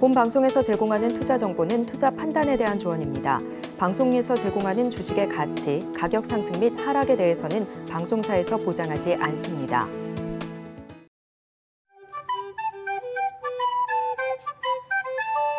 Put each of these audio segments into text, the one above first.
본 방송에서 제공하는 투자 정보는 투자 판단에 대한 조언입니다. 방송에서 제공하는 주식의 가치, 가격 상승 및 하락에 대해서는 방송사에서 보장하지 않습니다.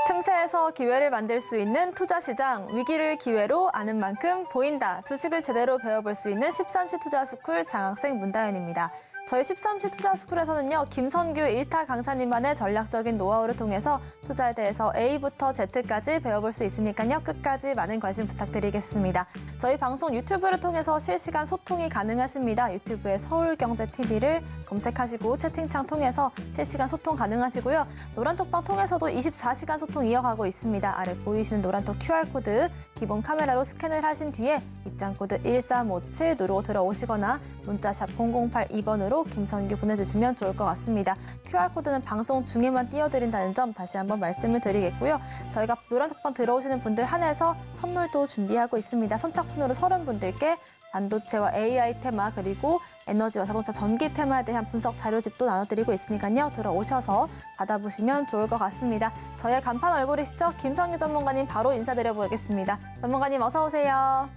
틈새에서 기회를 만들 수 있는 투자 시장, 위기를 기회로 아는 만큼 보인다. 주식을 제대로 배워볼 수 있는 13시 투자 스쿨 장학생 문다연입니다. 저희 13시 투자스쿨에서는요, 김선규 1타 강사님만의 전략적인 노하우를 통해서 투자에 대해서 A부터 Z까지 배워볼 수 있으니까요, 끝까지 많은 관심 부탁드리겠습니다. 저희 방송 유튜브를 통해서 실시간 소통이 가능하십니다. 유튜브에 서울경제TV를 검색하시고 채팅창 통해서 실시간 소통 가능하시고요. 노란톡방 통해서도 24시간 소통 이어가고 있습니다. 아래 보이시는 노란톡 QR코드 기본 카메라로 스캔을 하신 뒤에 입장코드 1357 누르고 들어오시거나 문자샵 0082번으로 김성규 보내주시면 좋을 것 같습니다. QR코드는 방송 중에만 띄워드린다는 점 다시 한번 말씀을 드리겠고요. 저희가 노란톡방 들어오시는 분들 한해서 선물도 준비하고 있습니다. 선착순으로 30분들께 반도체와 AI 테마 그리고 에너지와 자동차 전기 테마에 대한 분석 자료집도 나눠드리고 있으니까요. 들어오셔서 받아보시면 좋을 것 같습니다. 저의 간판 얼굴이시죠? 김성규 전문가님 바로 인사드려보겠습니다. 전문가님 어서 오세요.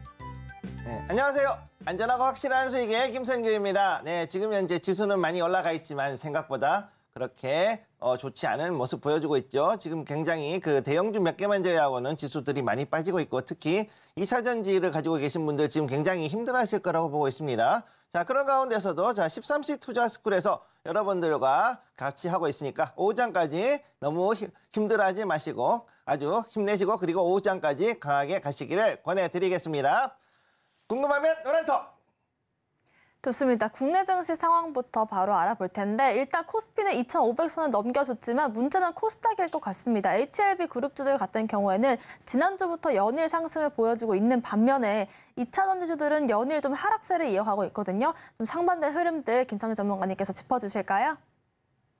네, 안녕하세요. 안전하고 확실한 수익의 김선규입니다. 네, 지금 현재 지수는 많이 올라가 있지만 생각보다 그렇게 어, 좋지 않은 모습 보여주고 있죠. 지금 굉장히 그 대형주 몇 개만 제외하고는 지수들이 많이 빠지고 있고 특히 이차전지를 가지고 계신 분들 지금 굉장히 힘들어하실 거라고 보고 있습니다. 자, 그런 가운데서도 자 13시 투자스쿨에서 여러분들과 같이 하고 있으니까 오후장까지 너무 힘들어하지 마시고 아주 힘내시고 그리고 오후장까지 강하게 가시기를 권해드리겠습니다. 궁금하면 노란터. 좋습니다. 국내 증시 상황부터 바로 알아볼 텐데 일단 코스피는 2,500선을 넘겨줬지만 문제는 코스닥일 것 같습니다. HLB 그룹주들 같은 경우에는 지난주부터 연일 상승을 보여주고 있는 반면에 2차 전지주들은 연일 좀 하락세를 이어가고 있거든요. 좀 상반된 흐름들 김성희 전문가님께서 짚어주실까요?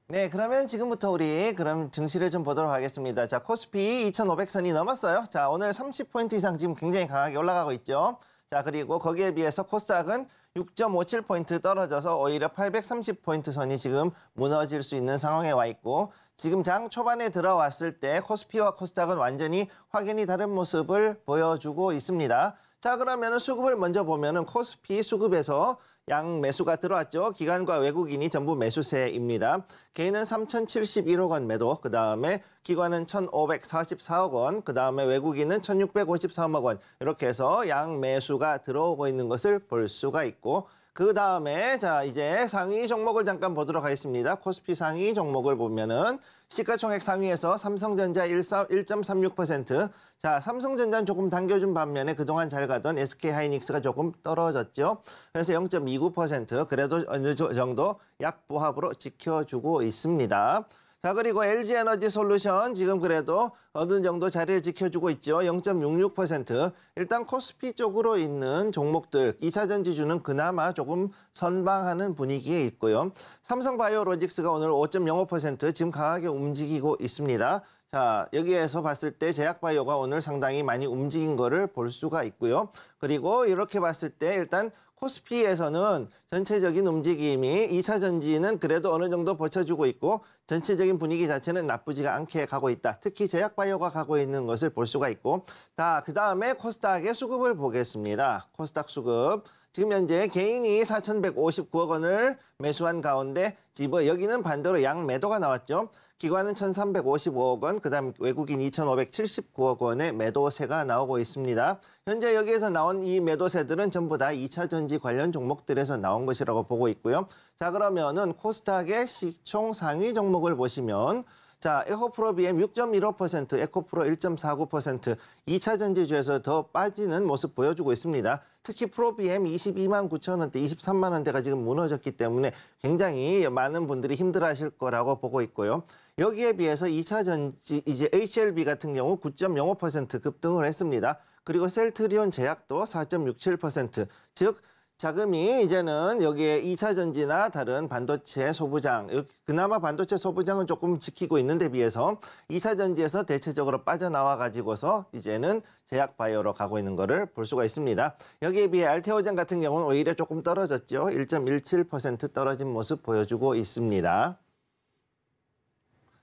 네, 그러면 지금부터 우리 그럼 증시를 좀 보도록 하겠습니다. 자, 코스피 2,500선이 넘었어요. 자, 오늘 30포인트 이상 지금 굉장히 강하게 올라가고 있죠. 자, 그리고 거기에 비해서 코스닥은 6.57포인트 떨어져서 오히려 830포인트 선이 지금 무너질 수 있는 상황에 와 있고 지금 장 초반에 들어왔을 때 코스피와 코스닥은 완전히 확연히 다른 모습을 보여주고 있습니다. 자, 그러면 수급을 먼저 보면 은 코스피 수급에서 양 매수가 들어왔죠. 기관과 외국인이 전부 매수세입니다. 개인은 3,071억 원 매도, 그다음에 기관은 1,544억 원, 그다음에 외국인은 1,653억 원 이렇게 해서 양 매수가 들어오고 있는 것을 볼 수가 있고 그 다음에 자 이제 상위 종목을 잠깐 보도록 하겠습니다. 코스피 상위 종목을 보면은 시가총액 상위에서 삼성전자 1.36%, 자 삼성전자는 조금 당겨준 반면에 그동안 잘 가던 SK하이닉스가 조금 떨어졌죠. 그래서 0.29% 그래도 어느 정도 약보합으로 지켜주고 있습니다. 자, 그리고 LG 에너지 솔루션 지금 그래도 어느 정도 자리를 지켜주고 있죠. 0.66%. 일단 코스피 쪽으로 있는 종목들, 2차 전지주는 그나마 조금 선방하는 분위기에 있고요. 삼성바이오로직스가 오늘 5.05% 지금 강하게 움직이고 있습니다. 자, 여기에서 봤을 때 제약바이오가 오늘 상당히 많이 움직인 거를 볼 수가 있고요. 그리고 이렇게 봤을 때 일단 코스피에서는 전체적인 움직임이 2차 전지는 그래도 어느 정도 버텨주고 있고 전체적인 분위기 자체는 나쁘지가 않게 가고 있다. 특히 제약바이오가 가고 있는 것을 볼 수가 있고 자, 그다음에 코스닥의 수급을 보겠습니다. 코스닥 수급. 지금 현재 개인이 4,159억 원을 매수한 가운데 집어 여기는 반대로 양매도가 나왔죠. 기관은 1,355억 원, 그다음 외국인 2,579억 원의 매도세가 나오고 있습니다. 현재 여기에서 나온 이 매도세들은 전부 다 2차 전지 관련 종목들에서 나온 것이라고 보고 있고요. 자, 그러면은 코스닥의 시총 상위 종목을 보시면 자, 에코프로 BM 6.15%, 에코프로 1.49%, 2차 전지주에서 더 빠지는 모습 보여주고 있습니다. 특히 프로비엠 22만 9천 원대, 23만 원대가 지금 무너졌기 때문에 굉장히 많은 분들이 힘들어하실 거라고 보고 있고요. 여기에 비해서 2차 전지 이제 HLB 같은 경우 9.05% 급등을 했습니다. 그리고 셀트리온 제약도 4.67%, 즉 자금이 이제는 여기에 2차 전지나 다른 반도체 소부장, 그나마 반도체 소부장은 조금 지키고 있는데 비해서 2차 전지에서 대체적으로 빠져나와 가지고서 이제는 제약 바이오로 가고 있는 거를 볼 수가 있습니다. 여기에 비해 알테오젠 같은 경우는 오히려 조금 떨어졌죠. 1.17% 떨어진 모습 보여주고 있습니다.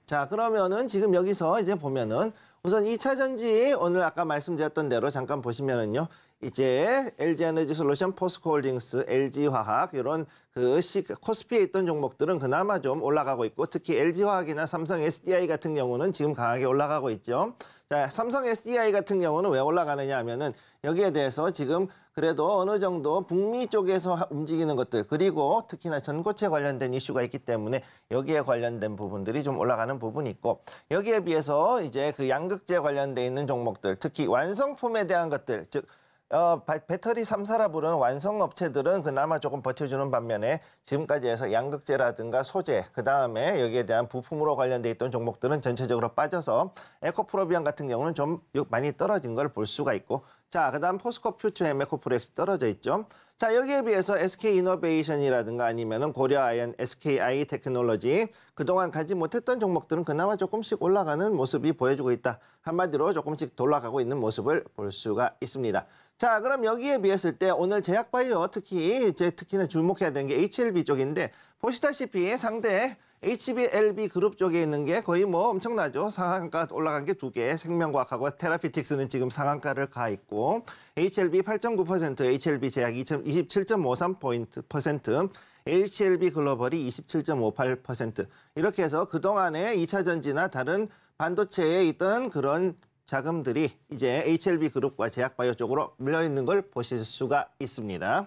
자, 그러면은 지금 여기서 이제 보면은 우선 2차 전지 오늘 아까 말씀드렸던 대로 잠깐 보시면은요. 이제 LG 에너지 솔루션, 포스코홀딩스, LG화학 이런 그 시, 코스피에 있던 종목들은 그나마 좀 올라가고 있고 특히 LG화학이나 삼성 SDI 같은 경우는 지금 강하게 올라가고 있죠. 자, 삼성 SDI 같은 경우는 왜 올라가느냐 하면은 여기에 대해서 지금 그래도 어느 정도 북미 쪽에서 움직이는 것들 그리고 특히나 전고체 관련된 이슈가 있기 때문에 여기에 관련된 부분들이 좀 올라가는 부분이 있고 여기에 비해서 이제 그 양극재 관련돼 있는 종목들 특히 완성품에 대한 것들 즉 어, 배터리 삼사라 부르는 완성업체들은 그나마 조금 버텨주는 반면에 지금까지 해서 양극재라든가 소재, 그다음에 여기에 대한 부품으로 관련돼 있던 종목들은 전체적으로 빠져서 에코프로비안 같은 경우는 좀 많이 떨어진 걸 볼 수가 있고 자, 그다음 포스코 퓨처 에코프로렉스 떨어져 있죠. 자, 여기에 비해서 SK 이노베이션이라든가 아니면은 고려아연, SKI 테크놀로지 그동안 가지 못했던 종목들은 그나마 조금씩 올라가는 모습이 보여주고 있다. 한마디로 조금씩 돌아가고 있는 모습을 볼 수가 있습니다. 자, 그럼 여기에 비했을 때 오늘 제약바이오 특히 제 특히나 주목해야 되는 게 HLB 쪽인데 보시다시피 상대 HBLB 그룹 쪽에 있는 게 거의 뭐 엄청나죠. 상한가 올라간 게 두 개, 생명과학하고 테라피틱스는 지금 상한가를 가 있고 HLB 8.9%, HLB 제약 27.53포인트, HLB 글로벌이 27.58% 이렇게 해서 그동안에 2차 전지나 다른 반도체에 있던 그런 자금들이 이제 HLB 그룹과 제약바이오 쪽으로 밀려 있는 걸 보실 수가 있습니다.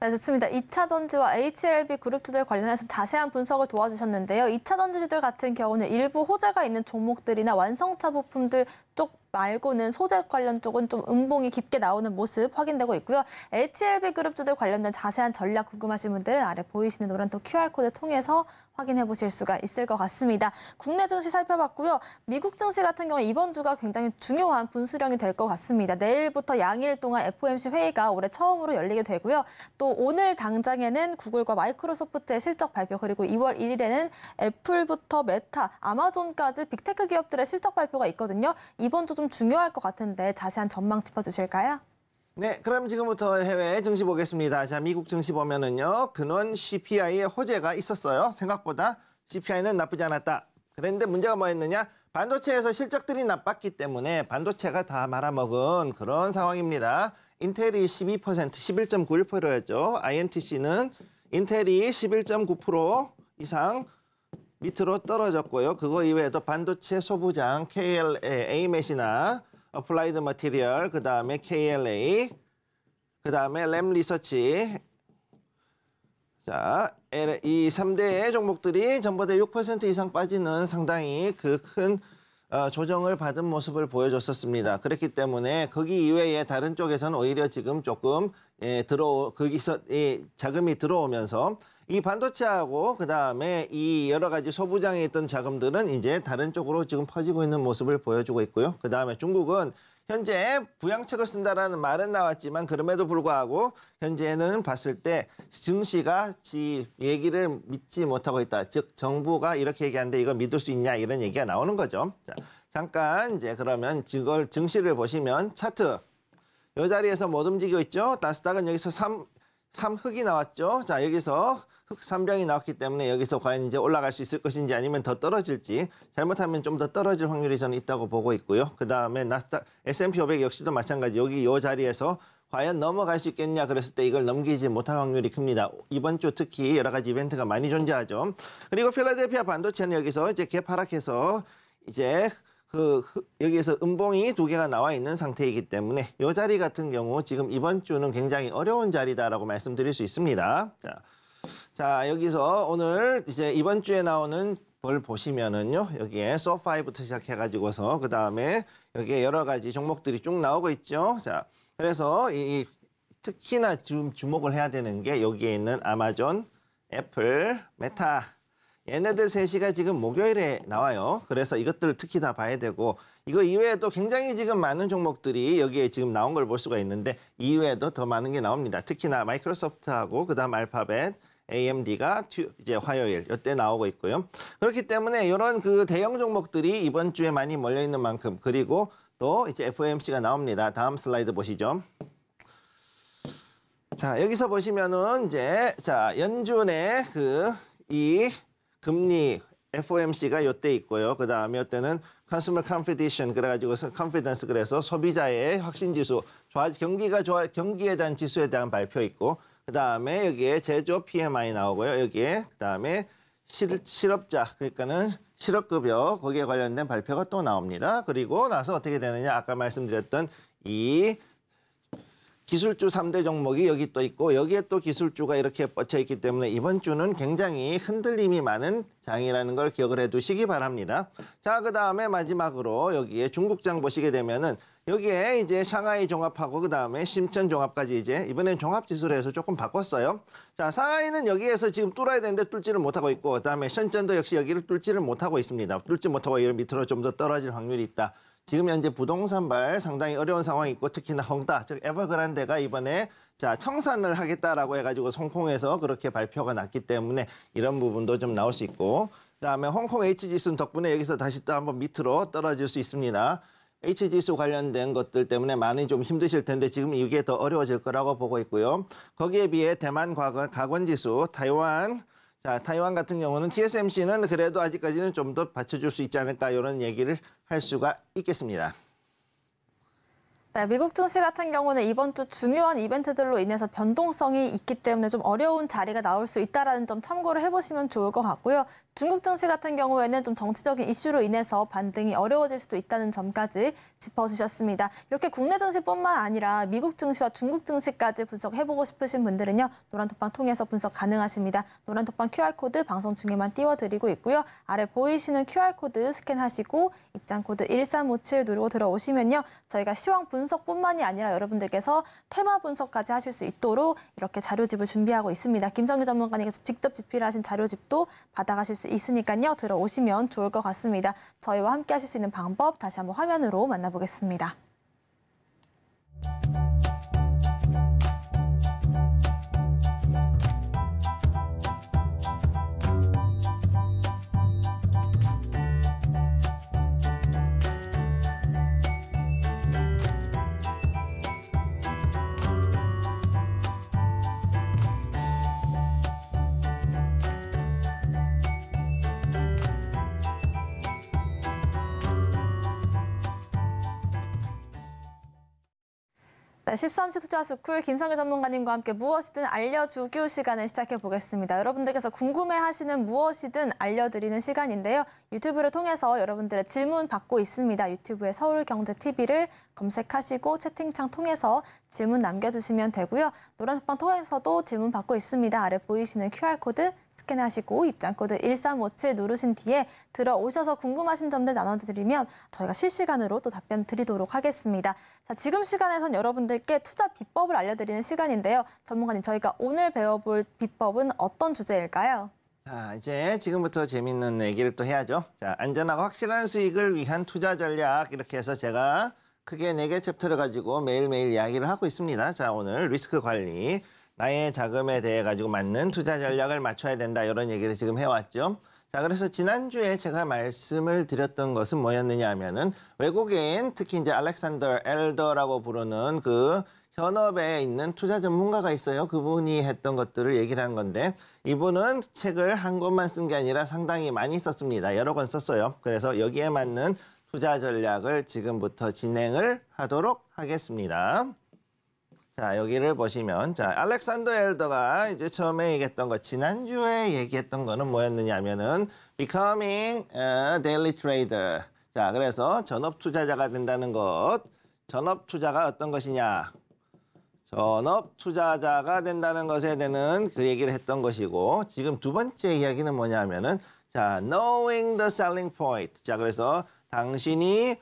네, 좋습니다. 2차 전지와 HLB 그룹 주들 관련해서 자세한 분석을 도와주셨는데요. 2차 전지주들 같은 경우는 일부 호재가 있는 종목들이나 완성차 부품들 쪽 말고는 소재 관련 쪽은 좀 음봉이 깊게 나오는 모습 확인되고 있고요. HLB 그룹 주들 관련된 자세한 전략 궁금하신 분들은 아래 보이시는 노란톡 QR코드 통해서 확인해 보실 수가 있을 것 같습니다. 국내 증시 살펴봤고요. 미국 증시 같은 경우 이번 주가 굉장히 중요한 분수령이 될 것 같습니다. 내일부터 양일 동안 FOMC 회의가 올해 처음으로 열리게 되고요. 또 오늘 당장에는 구글과 마이크로소프트의 실적 발표 그리고 2월 1일에는 애플부터 메타, 아마존까지 빅테크 기업들의 실적 발표가 있거든요. 이번 주 좀 중요할 것 같은데 자세한 전망 짚어주실까요? 네, 그럼 지금부터 해외 증시 보겠습니다. 자, 미국 증시 보면은요, 근원 CPI의 호재가 있었어요. 생각보다 CPI는 나쁘지 않았다. 그런데 문제가 뭐였느냐? 반도체에서 실적들이 나빴기 때문에 반도체가 다 말아먹은 그런 상황입니다. 인텔이 12%, 11.91%였죠. INTC는 인텔이 11.9% 이상 밑으로 떨어졌고요. 그거 이외에도 반도체 소부장 KLA, AMET이나 어플라이드 마티리얼그 다음에 KLA, 그 다음에 램 리서치. 자, 이 3대의 종목들이 전부다6% 이상 빠지는 상당히 그큰 어, 조정을 받은 모습을 보여줬었습니다. 그렇기 때문에 거기 이외에 다른 쪽에서는 오히려 지금 조금 예, 들어 거기서 예, 자금이 들어오면서 이 반도체하고 그다음에 이 여러 가지 소부장에 있던 자금들은 이제 다른 쪽으로 지금 퍼지고 있는 모습을 보여주고 있고요. 그다음에 중국은 현재 부양책을 쓴다라는 말은 나왔지만 그럼에도 불구하고 현재는 봤을 때 증시가 지 얘기를 믿지 못하고 있다. 즉 정부가 이렇게 얘기하는데 이거 믿을 수 있냐 이런 얘기가 나오는 거죠. 자, 잠깐 이제 그러면 이걸 증시를 보시면 차트 이 자리에서 못 움직이고 있죠. 나스닥은 여기서 3, 3흑이 나왔죠. 자 여기서 흑삼병이 나왔기 때문에 여기서 과연 이제 올라갈 수 있을 것인지 아니면 더 떨어질지 잘못하면 좀 더 떨어질 확률이 저는 있다고 보고 있고요. 그다음에 나스닥 S&P 500 역시도 마찬가지. 여기 이 자리에서 과연 넘어갈 수 있겠냐 그랬을 때 이걸 넘기지 못할 확률이 큽니다. 이번 주 특히 여러 가지 이벤트가 많이 존재하죠. 그리고 필라델피아 반도체는 여기서 이제 개 파락해서 이제 그 여기에서 음봉이 두 개가 나와 있는 상태이기 때문에 이 자리 같은 경우 지금 이번 주는 굉장히 어려운 자리다라고 말씀드릴 수 있습니다. 자. 자, 여기서 오늘 이제 이번 주에 나오는 볼 보시면은요. 여기에 SO5부터 시작해 가지고서 그다음에 여기에 여러 가지 종목들이 쭉 나오고 있죠. 자, 그래서 이 특히나 지금 주목을 해야 되는 게 여기에 있는 아마존, 애플, 메타 얘네들 3시가 지금 목요일에 나와요. 그래서 이것들을 특히 다 봐야 되고 이거 이외에도 굉장히 지금 많은 종목들이 여기에 지금 나온 걸 볼 수가 있는데 이외에도 더 많은 게 나옵니다. 특히나 마이크로소프트하고 그다음 알파벳, AMD가 이제 화요일 이때 나오고 있고요. 그렇기 때문에 이런 그 대형 종목들이 이번 주에 많이 몰려 있는 만큼 그리고 또 이제 FOMC가 나옵니다. 다음 슬라이드 보시죠. 자, 여기서 보시면은 이제 자, 연준의 그 이 금리 FOMC가 요때 있고요. 그다음에 요때는 컨슈머 컴피디션 그래 가지고 컨피던스 그래서 소비자의 확신 지수, 경기가 좋아 경기에 대한 지수에 대한 발표 있고 그다음에 여기에 제조 PMI 나오고요. 여기에 그다음에 실, 업자 그러니까는 실업급여 거기에 관련된 발표가 또 나옵니다. 그리고 나서 어떻게 되느냐 아까 말씀드렸던 이 기술주 3대 종목이 여기 또 있고 여기에 또 기술주가 이렇게 뻗쳐 있기 때문에 이번 주는 굉장히 흔들림이 많은 장이라는 걸 기억을 해두시기 바랍니다. 자, 그 다음에 마지막으로 여기에 중국장 보시게 되면은 여기에 이제 상하이 종합하고 그다음에 심천 종합까지 이제 이번엔 종합 지수를 해서 조금 바꿨어요. 자, 상하이는 여기에서 지금 뚫어야 되는데 뚫지를 못하고 있고 그다음에 션천도 역시 여기를 뚫지를 못하고 있습니다. 뚫지 못하고 이런 밑으로 좀 더 떨어질 확률이 있다. 지금 현재 부동산발 상당히 어려운 상황이 있고 특히나 헝다 즉 에버그란데가 이번에 자 청산을 하겠다라고 해가지고 송콩에서 그렇게 발표가 났기 때문에 이런 부분도 좀 나올 수 있고 그다음에 홍콩 H 지수는 덕분에 여기서 다시 또 한번 밑으로 떨어질 수 있습니다. H지수 관련된 것들 때문에 많이 좀 힘드실 텐데 지금 이게 더 어려워질 거라고 보고 있고요. 거기에 비해 대만 가건지수, 타이완, 자 타이완 같은 경우는 TSMC는 그래도 아직까지는 좀 더 받쳐줄 수 있지 않을까 이런 얘기를 할 수가 있겠습니다. 네, 미국 증시 같은 경우는 이번 주 중요한 이벤트들로 인해서 변동성이 있기 때문에 좀 어려운 자리가 나올 수 있다는 점 참고를 해보시면 좋을 것 같고요. 중국 증시 같은 경우에는 좀 정치적인 이슈로 인해서 반등이 어려워질 수도 있다는 점까지 짚어주셨습니다. 이렇게 국내 증시뿐만 아니라 미국 증시와 중국 증시까지 분석해보고 싶으신 분들은요. 노란톡방 통해서 분석 가능하십니다. 노란톡방 QR코드 방송 중에만 띄워드리고 있고요. 아래 보이시는 QR코드 스캔하시고 입장코드 1357 누르고 들어오시면요. 저희가 시황 분석뿐만이 아니라 여러분들께서 테마 분석까지 하실 수 있도록 이렇게 자료집을 준비하고 있습니다. 김성규 전문가님께서 직접 집필하신 자료집도 받아가실 수 있으니까요. 들어오시면 좋을 것 같습니다. 저희와 함께 하실 수 있는 방법 다시 한번 화면으로 만나보겠습니다. 네, 13시 투자스쿨 김성희 전문가님과 함께 무엇이든 알려주기 시간을 시작해 보겠습니다. 여러분들께서 궁금해하시는 무엇이든 알려드리는 시간인데요. 유튜브를 통해서 여러분들의 질문 받고 있습니다. 유튜브에 서울경제TV를 검색하시고 채팅창 통해서 질문 남겨주시면 되고요. 노란색방 통해서도 질문 받고 있습니다. 아래 보이시는 QR코드 스캔하시고 입장코드 1357 누르신 뒤에 들어오셔서 궁금하신 점들 나눠드리면 저희가 실시간으로 또 답변 드리도록 하겠습니다. 자, 지금 시간에선 여러분들께 투자 비법을 알려드리는 시간인데요. 전문가님, 저희가 오늘 배워볼 비법은 어떤 주제일까요? 자, 이제 지금부터 재밌는 얘기를 또 해야죠. 자, 안전하고 확실한 수익을 위한 투자 전략 이렇게 해서 제가 크게 4개 챕터를 가지고 매일매일 이야기를 하고 있습니다. 자, 오늘 리스크 관리, 나의 자금에 대해 가지고 맞는 투자 전략을 맞춰야 된다 이런 얘기를 지금 해왔죠. 자, 그래서 지난주에 제가 말씀을 드렸던 것은 뭐였느냐 하면은 외국인, 특히 이제 알렉산더 엘더라고 부르는 그 현업에 있는 투자 전문가가 있어요. 그분이 했던 것들을 얘기를 한 건데 이분은 책을 한 권만 쓴 게 아니라 상당히 많이 썼습니다. 여러 권 썼어요. 그래서 여기에 맞는 투자 전략을 지금부터 진행을 하도록 하겠습니다. 자, 여기를 보시면 자, 알렉산더 엘더가 이제 처음에 얘기했던 거 지난주에 얘기했던 거는 뭐였느냐면은 becoming a daily trader. 자, 그래서 전업 투자자가 된다는 것. 전업 투자가 어떤 것이냐? 전업 투자자가 된다는 것에 대한 그 얘기를 했던 것이고 지금 두 번째 이야기는 뭐냐면은 자, knowing the selling point. 자, 그래서 당신이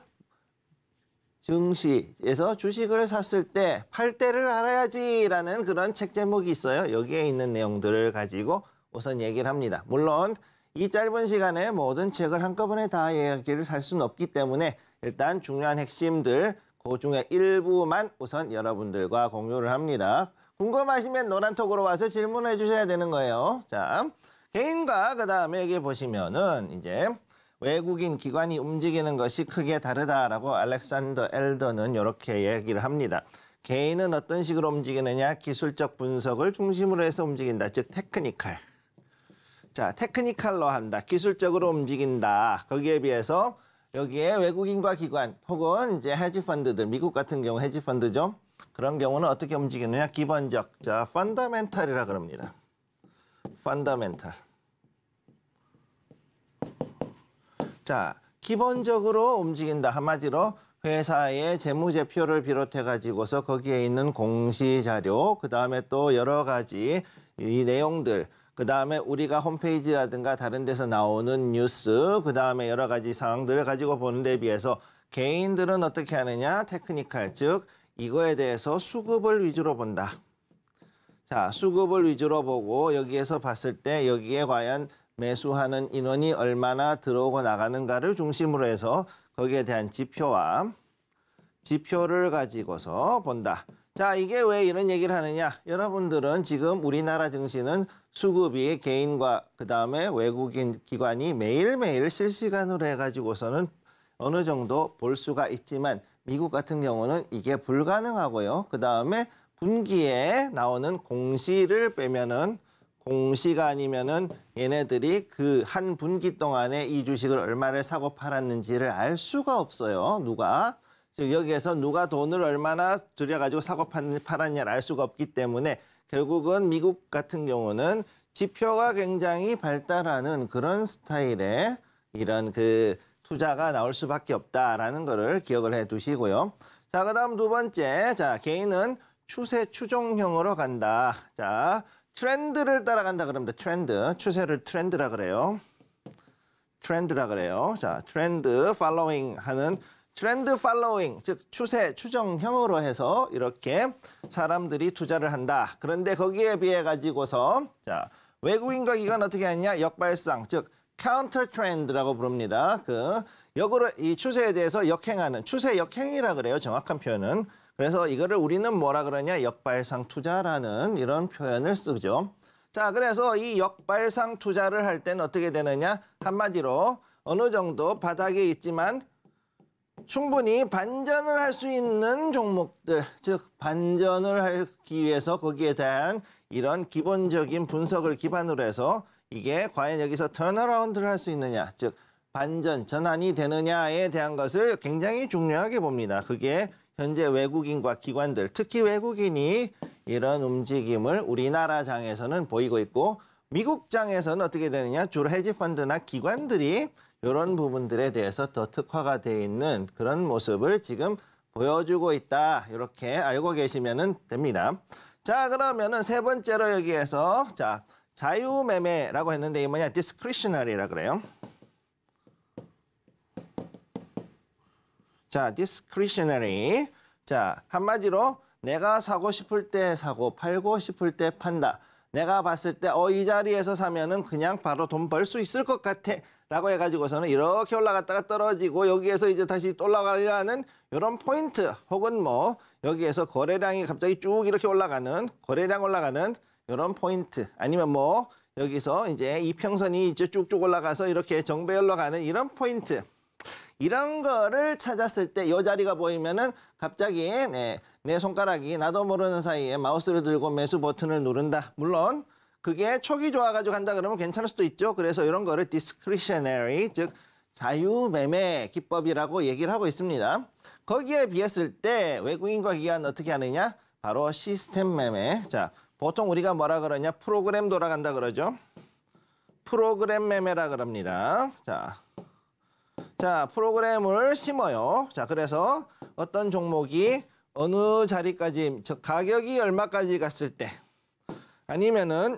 증시에서 주식을 샀을 때 팔 때를 알아야지라는 그런 책 제목이 있어요. 여기에 있는 내용들을 가지고 우선 얘기를 합니다. 물론 이 짧은 시간에 모든 책을 한꺼번에 다 이야기를 할 수는 없기 때문에 일단 중요한 핵심들 그 중에 일부만 우선 여러분들과 공유를 합니다. 궁금하시면 노란톡으로 와서 질문해 주셔야 되는 거예요. 자, 개인과 그 다음에 여기 보시면은 이제 외국인 기관이 움직이는 것이 크게 다르다라고 알렉산더 엘더는 이렇게 얘기를 합니다. 개인은 어떤 식으로 움직이느냐 기술적 분석을 중심으로 해서 움직인다. 즉 테크니컬. 자, 테크니컬로 한다. 기술적으로 움직인다. 거기에 비해서 여기에 외국인과 기관 혹은 이제 헤지 펀드들 미국 같은 경우 헤지 펀드죠. 그런 경우는 어떻게 움직이느냐 기본적 자 펀더멘탈이라 그럽니다. 펀더멘탈 자, 기본적으로 움직인다 한마디로 회사의 재무제표를 비롯해 가지고서 거기에 있는 공시자료, 그다음에 또 여러 가지 이 내용들 그 다음에 우리가 홈페이지라든가 다른 데서 나오는 뉴스, 그 다음에 여러 가지 상황들을 가지고 보는 데 비해서 개인들은 어떻게 하느냐? 테크니컬, 즉 이거에 대해서 수급을 위주로 본다. 자, 수급을 위주로 보고 여기에서 봤을 때 여기에 과연 매수하는 인원이 얼마나 들어오고 나가는가를 중심으로 해서 거기에 대한 지표와 지표를 가지고서 본다. 자, 이게 왜 이런 얘기를 하느냐. 여러분들은 지금 우리나라 증시는 수급이 개인과 그다음에 외국인 기관이 매일매일 실시간으로 해가지고서는 어느 정도 볼 수가 있지만 미국 같은 경우는 이게 불가능하고요. 그다음에 분기에 나오는 공시를 빼면은 공시가아니면은 얘네들이 그 한 분기 동안에 이 주식을 얼마를 사고 팔았는지를 알 수가 없어요. 누가. 즉 여기에서 누가 돈을 얼마나 들여가지고 사고 팔았냐를 알 수가 없기 때문에 결국은 미국 같은 경우는 지표가 굉장히 발달하는 그런 스타일의 이런 그 투자가 나올 수밖에 없다라는 거를 기억을 해 두시고요. 자, 그다음 두 번째. 자, 개인은 추세 추종형으로 간다. 자, 트렌드를 따라간다 그럽니다. 트렌드. 추세를 트렌드라 그래요. 트렌드라 그래요. 자, 트렌드 팔로잉 하는 트렌드 팔로잉, 즉 추세 추정형으로 해서 이렇게 사람들이 투자를 한다. 그런데 거기에 비해 가지고서 자, 외국인과 기관 어떻게 하냐? 역발상, 즉 카운터 트렌드라고 부릅니다. 그 역으로 이 추세에 대해서 역행하는 추세 역행이라 그래요. 정확한 표현은 그래서 이거를 우리는 뭐라 그러냐 역발상 투자라는 이런 표현을 쓰죠. 자, 그래서 이 역발상 투자를 할 때는 어떻게 되느냐? 한마디로 어느 정도 바닥에 있지만 충분히 반전을 할 수 있는 종목들, 즉 반전을 하기 위해서 거기에 대한 이런 기본적인 분석을 기반으로 해서 이게 과연 여기서 턴어라운드를 할 수 있느냐, 즉 반전, 전환이 되느냐에 대한 것을 굉장히 중요하게 봅니다. 그게 현재 외국인과 기관들, 특히 외국인이 이런 움직임을 우리나라 장에서는 보이고 있고 미국 장에서는 어떻게 되느냐? 주로 헤지펀드나 기관들이 이런 부분들에 대해서 더 특화가 돼 있는 그런 모습을 지금 보여주고 있다. 이렇게 알고 계시면 됩니다. 자, 그러면은 세 번째로 여기에서 자, 자유매매라고 했는데 이 뭐냐? 디스크리셔널이라 그래요. 자, discretionary. 자, 한마디로 내가 사고 싶을 때 사고 팔고 싶을 때 판다. 내가 봤을 때 어 이 자리에서 사면은 그냥 바로 돈 벌 수 있을 것 같아. 라고 해가지고서는 이렇게 올라갔다가 떨어지고 여기에서 이제 다시 올라가려는 이런 포인트 혹은 뭐 여기에서 거래량이 갑자기 쭉 이렇게 올라가는 거래량 올라가는 이런 포인트 아니면 뭐 여기서 이제 이평선이 이제 쭉쭉 올라가서 이렇게 정배열로 가는 이런 포인트 이런 거를 찾았을 때 이 자리가 보이면은 갑자기 네, 내 손가락이 나도 모르는 사이에 마우스를 들고 매수 버튼을 누른다. 물론 그게 초기 좋아가지고 간다 그러면 괜찮을 수도 있죠. 그래서 이런 거를 discretionary, 즉 자유매매 기법이라고 얘기를 하고 있습니다. 거기에 비했을 때 외국인과 기관 어떻게 하느냐? 바로 시스템 매매. 자, 보통 우리가 뭐라 그러냐? 프로그램 돌아간다 그러죠. 프로그램 매매라 그럽니다. 자, 자, 프로그램을 심어요. 자, 그래서 어떤 종목이 어느 자리까지, 저 가격이 얼마까지 갔을 때 아니면은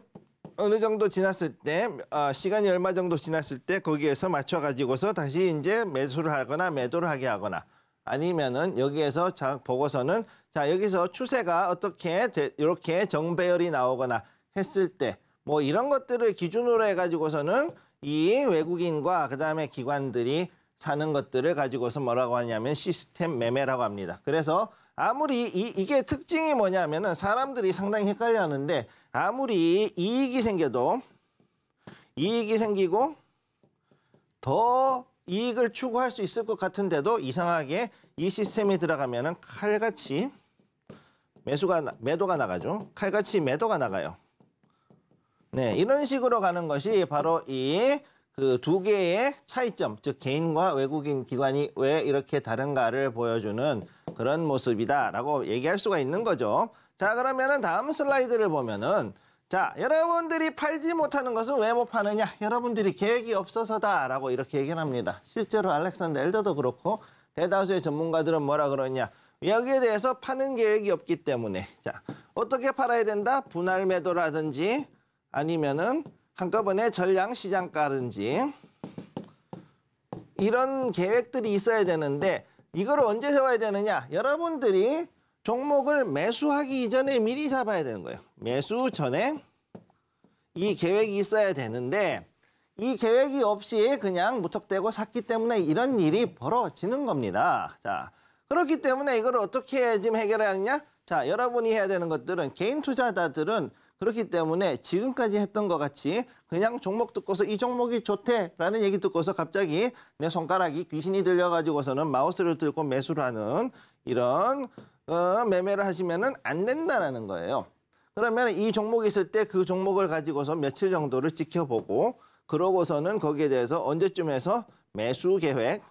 어느 정도 지났을 때 어, 시간이 얼마 정도 지났을 때 거기에서 맞춰 가지고서 다시 이제 매수를 하거나 매도를 하게 하거나 아니면은 여기에서 자 보고서는 자 여기서 추세가 어떻게 되, 이렇게 정배열이 나오거나 했을 때 뭐 이런 것들을 기준으로 해 가지고서는 이 외국인과 그다음에 기관들이 사는 것들을 가지고서 뭐라고 하냐면 시스템 매매라고 합니다. 그래서 아무리 이, 이게 특징이 뭐냐면은 사람들이 상당히 헷갈려 하는데 아무리 이익이 생겨도 이익이 생기고 더 이익을 추구할 수 있을 것 같은데도 이상하게 이 시스템이 들어가면은 칼같이 매수가 매도가 나가죠. 칼같이 매도가 나가요. 네, 이런 식으로 가는 것이 바로 이 그두 개의 차이점, 즉 개인과 외국인 기관이 왜 이렇게 다른가를 보여주는 그런 모습이다라고 얘기할 수가 있는 거죠. 자, 그러면은 다음 슬라이드를 보면은 자, 여러분들이 팔지 못하는 것은 왜 못 파느냐? 여러분들이 계획이 없어서다라고 이렇게 얘기를 합니다. 실제로 알렉산더 엘더도 그렇고 대다수의 전문가들은 뭐라 그러냐? 여기에 대해서 파는 계획이 없기 때문에 자 어떻게 팔아야 된다? 분할 매도라든지 아니면은 한꺼번에 전량 시장가 든지 이런 계획들이 있어야 되는데 이걸 언제 세워야 되느냐? 여러분들이 종목을 매수하기 이전에 미리 잡아야 되는 거예요. 매수 전에 이 계획이 있어야 되는데 이 계획이 없이 그냥 무턱대고 샀기 때문에 이런 일이 벌어지는 겁니다. 자, 그렇기 때문에 이걸 어떻게 지금 해결하느냐? 자, 여러분이 해야 되는 것들은 개인 투자자들은 그렇기 때문에 지금까지 했던 것 같이 그냥 종목 듣고서 이 종목이 좋대라는 얘기 듣고서 갑자기 내 손가락이 귀신이 들려가지고서는 마우스를 들고 매수를 하는 이런 어, 매매를 하시면은 안 된다라는 거예요. 그러면 이 종목이 있을 때 그 종목을 가지고서 며칠 정도를 지켜보고 그러고서는 거기에 대해서 언제쯤에서 매수 계획,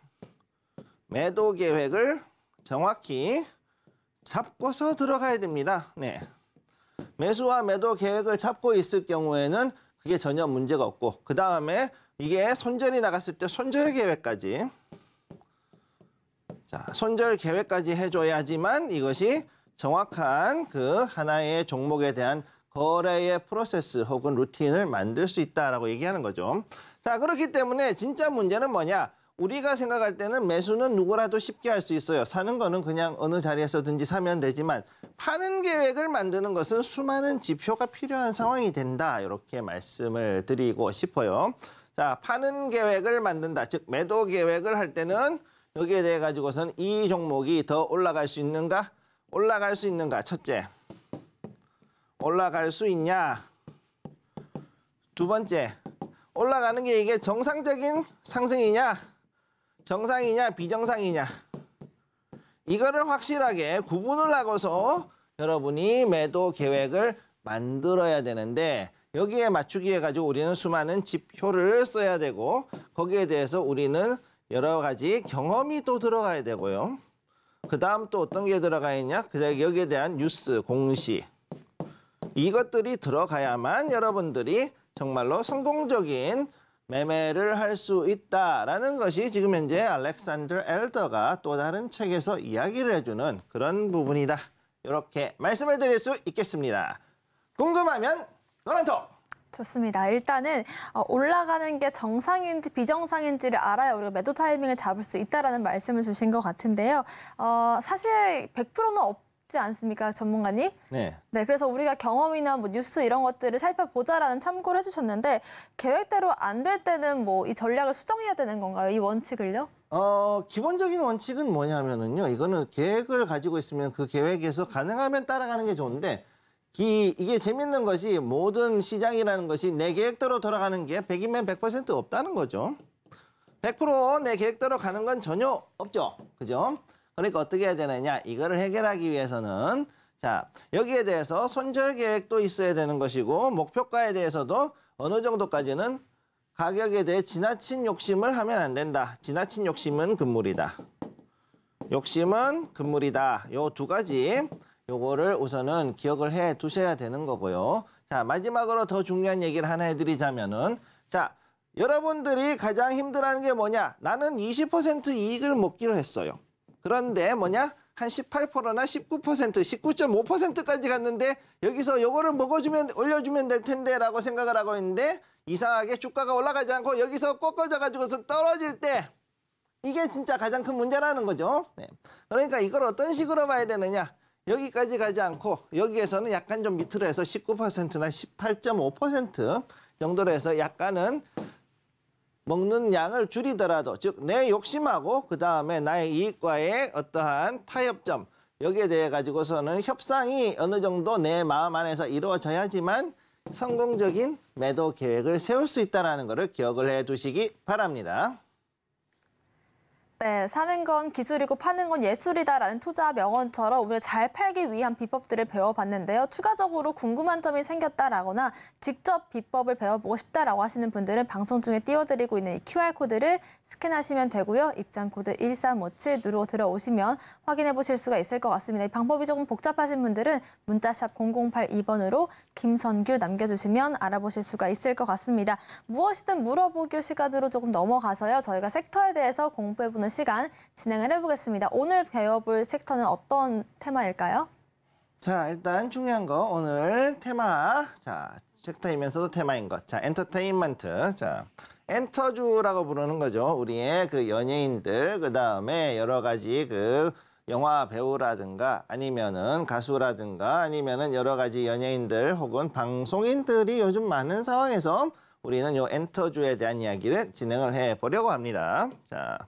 매도 계획을 정확히 잡고서 들어가야 됩니다. 네. 매수와 매도 계획을 잡고 있을 경우에는 그게 전혀 문제가 없고 그다음에 이게 손절이 나갔을 때 손절 계획까지 자, 손절 계획까지 해줘야지만 이것이 정확한 그 하나의 종목에 대한 거래의 프로세스 혹은 루틴을 만들 수 있다라고 얘기하는 거죠. 자, 그렇기 때문에 진짜 문제는 뭐냐? 우리가 생각할 때는 매수는 누구라도 쉽게 할 수 있어요. 사는 거는 그냥 어느 자리에서든지 사면 되지만 파는 계획을 만드는 것은 수많은 지표가 필요한 상황이 된다. 이렇게 말씀을 드리고 싶어요. 자, 파는 계획을 만든다. 즉 매도 계획을 할 때는 여기에 대해 가지고서는 이 종목이 더 올라갈 수 있는가? 올라갈 수 있는가? 첫째. 올라갈 수 있냐? 두 번째. 올라가는 게 이게 정상적인 상승이냐? 정상이냐 비정상이냐 이거를 확실하게 구분을 하고서 여러분이 매도 계획을 만들어야 되는데 여기에 맞추기 해가지고 우리는 수많은 지표를 써야 되고 거기에 대해서 우리는 여러 가지 경험이 또 들어가야 되고요. 그 다음 또 어떤 게 들어가 있냐? 그다음 여기에 대한 뉴스, 공시 이것들이 들어가야만 여러분들이 정말로 성공적인 매매를 할 수 있다라는 것이 지금 현재 알렉산더 엘더가 또 다른 책에서 이야기를 해주는 그런 부분이다. 이렇게 말씀을 드릴 수 있겠습니다. 궁금하면 노란톡! 좋습니다. 일단은 어, 올라가는 게 정상인지 비정상인지를 알아야 우리가 매도 타이밍을 잡을 수 있다라는 말씀을 주신 것 같은데요. 어, 사실 100%는 없 있지 않습니까, 전문가님? 네. 네, 그래서 우리가 경험이나 뭐 뉴스 이런 것들을 살펴보자라는 참고를 해주셨는데 계획대로 안 될 때는 뭐 이 전략을 수정해야 되는 건가요? 이 원칙을요? 어, 기본적인 원칙은 뭐냐면은요. 이거는 계획을 가지고 있으면 그 계획에서 가능하면 따라가는 게 좋은데 기, 이게 재밌는 것이 모든 시장이라는 것이 내 계획대로 돌아가는 게 100이면 100% 없다는 거죠. 100%내 계획대로 가는 건 전혀 없죠. 그죠? 그러니까 어떻게 해야 되느냐. 이거를 해결하기 위해서는 자 여기에 대해서 손절 계획도 있어야 되는 것이고 목표가에 대해서도 어느 정도까지는 가격에 대해 지나친 욕심을 하면 안 된다. 지나친 욕심은 금물이다. 욕심은 금물이다. 요 두 가지 요거를 우선은 기억을 해 두셔야 되는 거고요. 자 마지막으로 더 중요한 얘기를 하나 해드리자면은 자 여러분들이 가장 힘들어하는 게 뭐냐? 나는 20% 이익을 먹기로 했어요. 그런데 뭐냐? 한 18%나 19%, 19.5%까지 갔는데 여기서 요거를 먹어주면 올려주면 될 텐데라고 생각을 하고 있는데 이상하게 주가가 올라가지 않고 여기서 꺾어져 가지고서 떨어질 때 이게 진짜 가장 큰 문제라는 거죠. 네. 그러니까 이걸 어떤 식으로 봐야 되느냐? 여기까지 가지 않고 여기에서는 약간 좀 밑으로 해서 19%나 18.5% 정도로 해서 약간은 먹는 양을 줄이더라도 즉 내 욕심하고 그 다음에 나의 이익과의 어떠한 타협점 여기에 대해 가지고서는 협상이 어느 정도 내 마음 안에서 이루어져야지만 성공적인 매도 계획을 세울 수 있다는 것을 기억을 해두시기 바랍니다. 네, 사는 건 기술이고 파는 건 예술이다라는 투자 명언처럼 우리가 잘 팔기 위한 비법들을 배워봤는데요. 추가적으로 궁금한 점이 생겼다라거나 직접 비법을 배워보고 싶다라고 하시는 분들은 방송 중에 띄워드리고 있는 이 QR코드를 스캔하시면 되고요. 입장 코드 1357 누르고 들어오시면 확인해 보실 수가 있을 것 같습니다. 방법이 조금 복잡하신 분들은 문자샵 0082번으로 김선규 남겨주시면 알아보실 수가 있을 것 같습니다. 무엇이든 물어보기 시간으로 조금 넘어가서요. 저희가 섹터에 대해서 공부해보는 시간 진행을 해보겠습니다. 오늘 배워볼 섹터는 어떤 테마일까요? 자, 일단 중요한 거 오늘 테마 자 섹터이면서도 테마인 것. 자, 엔터테인먼트. 자, 엔터주라고 부르는 거죠. 우리의 그 연예인들, 그 다음에 여러 가지 그 영화 배우라든가 아니면은 가수라든가 아니면은 여러 가지 연예인들 혹은 방송인들이 요즘 많은 상황에서 우리는 요 엔터주에 대한 이야기를 진행을 해 보려고 합니다. 자.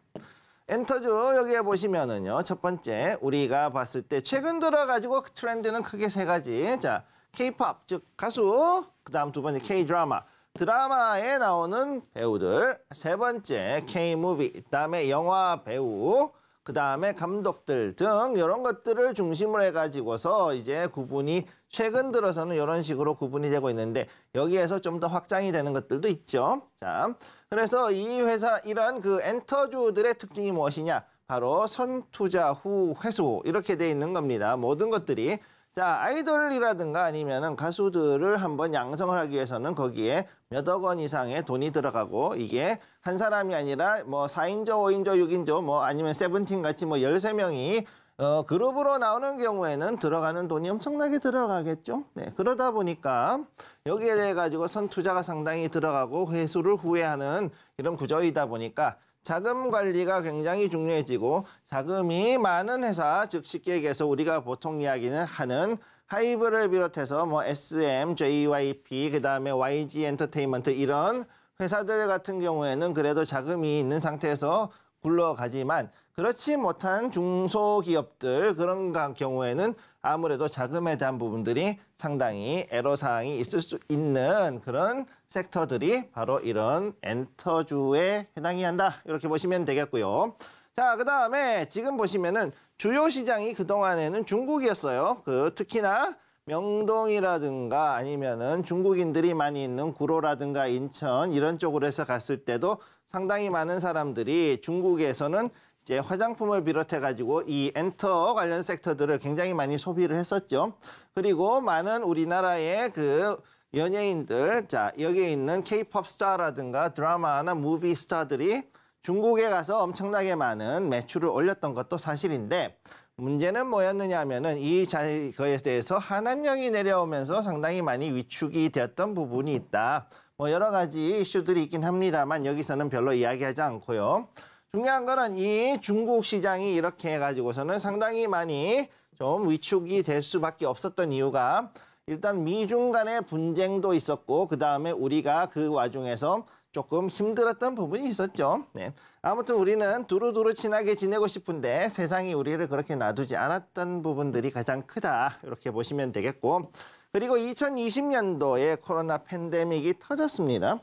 엔터주 여기에 보시면은요. 첫 번째 우리가 봤을 때 최근 들어 가지고 그 트렌드는 크게 세 가지. 자, K-팝, 즉 가수, 그 다음 두 번째 K-드라마, 드라마에 나오는 배우들, 세 번째 K-무비, 그 다음에 영화 배우, 그 다음에 감독들 등 이런 것들을 중심으로 해가지고서 이제 구분이 최근 들어서는 이런 식으로 구분이 되고 있는데 여기에서 좀 더 확장이 되는 것들도 있죠. 자, 그래서 이 회사 이런 그 엔터주들의 특징이 무엇이냐? 바로 선투자 후 회수 이렇게 돼 있는 겁니다. 모든 것들이 자, 아이돌이라든가 아니면은 가수들을 한번 양성을 하기 위해서는 거기에 몇억 원 이상의 돈이 들어가고 이게 한 사람이 아니라 뭐 4인조, 5인조, 6인조 뭐 아니면 세븐틴 같이 뭐 13명이 어, 그룹으로 나오는 경우에는 들어가는 돈이 엄청나게 들어가겠죠. 네, 그러다 보니까 여기에 대해 가지고 선투자가 상당히 들어가고 회수를 후회하는 이런 구조이다 보니까 자금 관리가 굉장히 중요해지고 자금이 많은 회사, 즉 쉽게 얘기해서 우리가 보통 이야기는 하는 하이브를 비롯해서 뭐 SM, JYP, 그다음에 YG 엔터테인먼트 이런 회사들 같은 경우에는 그래도 자금이 있는 상태에서 굴러가지만 그렇지 못한 중소기업들 그런 경우에는 아무래도 자금에 대한 부분들이 상당히 애로사항이 있을 수 있는 그런 섹터들이 바로 이런 엔터주에 해당이 한다. 이렇게 보시면 되겠고요. 자, 그 다음에 지금 보시면은 주요 시장이 그동안에는 중국이었어요. 그 특히나 명동이라든가 아니면은 중국인들이 많이 있는 구로라든가 인천 이런 쪽으로 해서 갔을 때도 상당히 많은 사람들이 중국에서는 이제 화장품을 비롯해 가지고 이 엔터 관련 섹터들을 굉장히 많이 소비를 했었죠. 그리고 많은 우리나라의 그 연예인들, 자 여기에 있는 케이팝 스타라든가 드라마나 무비 스타들이 중국에 가서 엄청나게 많은 매출을 올렸던 것도 사실인데 문제는 뭐였느냐 하면은 이자 거에 대해서 한한령이 내려오면서 상당히 많이 위축이 되었던 부분이 있다. 뭐 여러 가지 이슈들이 있긴 합니다만 여기서는 별로 이야기하지 않고요. 중요한 거는 이 중국 시장이 이렇게 해가지고서는 상당히 많이 좀 위축이 될 수밖에 없었던 이유가 일단 미중 간의 분쟁도 있었고 그 다음에 우리가 그 와중에서 조금 힘들었던 부분이 있었죠. 네. 아무튼 우리는 두루두루 친하게 지내고 싶은데 세상이 우리를 그렇게 놔두지 않았던 부분들이 가장 크다. 이렇게 보시면 되겠고. 그리고 2020년도에 코로나 팬데믹이 터졌습니다.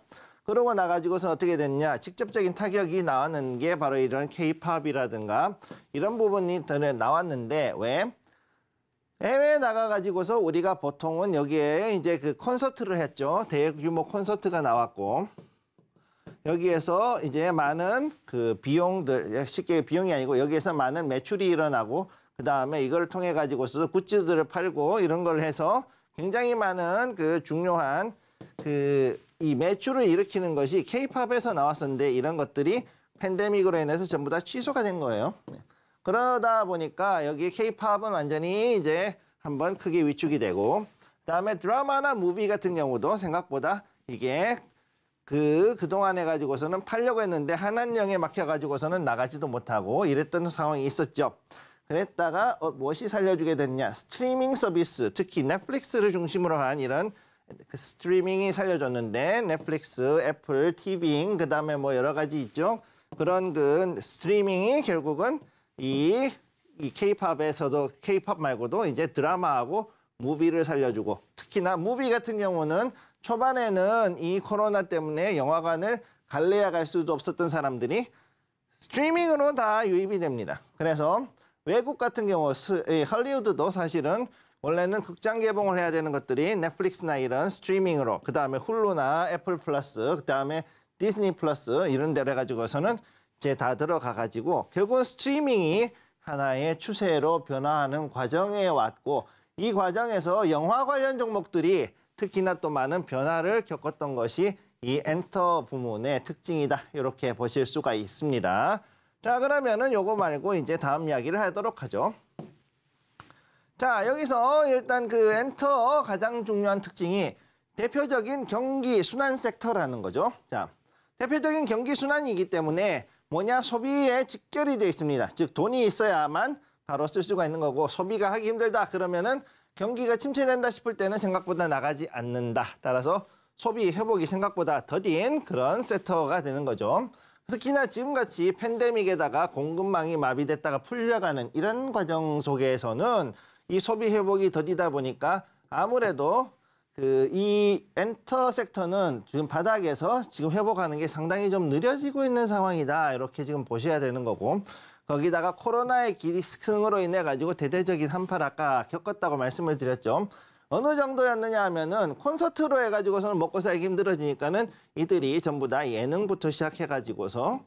그러고 나가지고서 어떻게 됐냐. 직접적인 타격이 나왔는 게 바로 이런 케이팝이라든가 이런 부분이 나왔는데 왜? 해외에 나가가지고서 우리가 보통은 여기에 이제 그 콘서트를 했죠. 대규모 콘서트가 나왔고. 여기에서 이제 많은 그 비용들, 쉽게 비용이 아니고 여기에서 많은 매출이 일어나고, 그 다음에 이걸 통해 가지고서 굿즈들을 팔고 이런 걸 해서 굉장히 많은 그 중요한 그이 매출을 일으키는 것이 케이팝에서 나왔었는데 이런 것들이 팬데믹으로 인해서 전부 다 취소가 된 거예요. 네. 그러다 보니까 여기 케이팝은 완전히 이제 한번 크게 위축이 되고 그다음에 드라마나 무비 같은 경우도 생각보다 이게 그 그동안 해가지고서는 팔려고 했는데 한한령에 막혀가지고서는 나가지도 못하고 이랬던 상황이 있었죠. 그랬다가 어, 무엇이 살려주게 됐냐 스트리밍 서비스 특히 넷플릭스를 중심으로 한 이런 그 스트리밍이 살려줬는데 넷플릭스, 애플, 티빙 그다음에 뭐 여러 가지 있죠. 그런 그 스트리밍이 결국은 이이 케이팝에서도 케이팝 말고도 이제 드라마하고 무비를 살려주고 특히나 무비 같은 경우는 초반에는 이 코로나 때문에 영화관을 갈래야 갈 수도 없었던 사람들이 스트리밍으로 다 유입이 됩니다. 그래서 외국 같은 경우 헐리우드도 예, 사실은 원래는 극장 개봉을 해야 되는 것들이 넷플릭스나 이런 스트리밍으로 그다음에 훌루나 애플 플러스 그다음에 디즈니 플러스 이런 데로 해가지고서는 이제 다 들어가 가지고 결국은 스트리밍이 하나의 추세로 변화하는 과정에 왔고 이 과정에서 영화 관련 종목들이 특히나 또 많은 변화를 겪었던 것이 이 엔터 부문의 특징이다 이렇게 보실 수가 있습니다. 자 그러면은 요거 말고 이제 다음 이야기를 하도록 하죠. 자, 여기서 일단 그 엔터 가장 중요한 특징이 대표적인 경기 순환 섹터라는 거죠. 자, 대표적인 경기 순환이기 때문에 뭐냐 소비에 직결이 되어 있습니다. 즉 돈이 있어야만 바로 쓸 수가 있는 거고 소비가 하기 힘들다 그러면은 경기가 침체된다 싶을 때는 생각보다 나가지 않는다. 따라서 소비 회복이 생각보다 더딘 그런 섹터가 되는 거죠. 특히나 지금같이 팬데믹에다가 공급망이 마비됐다가 풀려가는 이런 과정 속에서는 이 소비 회복이 더디다 보니까 아무래도 그 이 엔터 섹터는 지금 바닥에서 지금 회복하는 게 상당히 좀 느려지고 있는 상황이다 이렇게 지금 보셔야 되는 거고 거기다가 코로나의 기승으로 인해 가지고 대대적인 한파를 아까 겪었다고 말씀을 드렸죠. 어느 정도였느냐 하면은 콘서트로 해가지고서는 먹고 살기 힘들어지니까는 이들이 전부 다 예능부터 시작해가지고서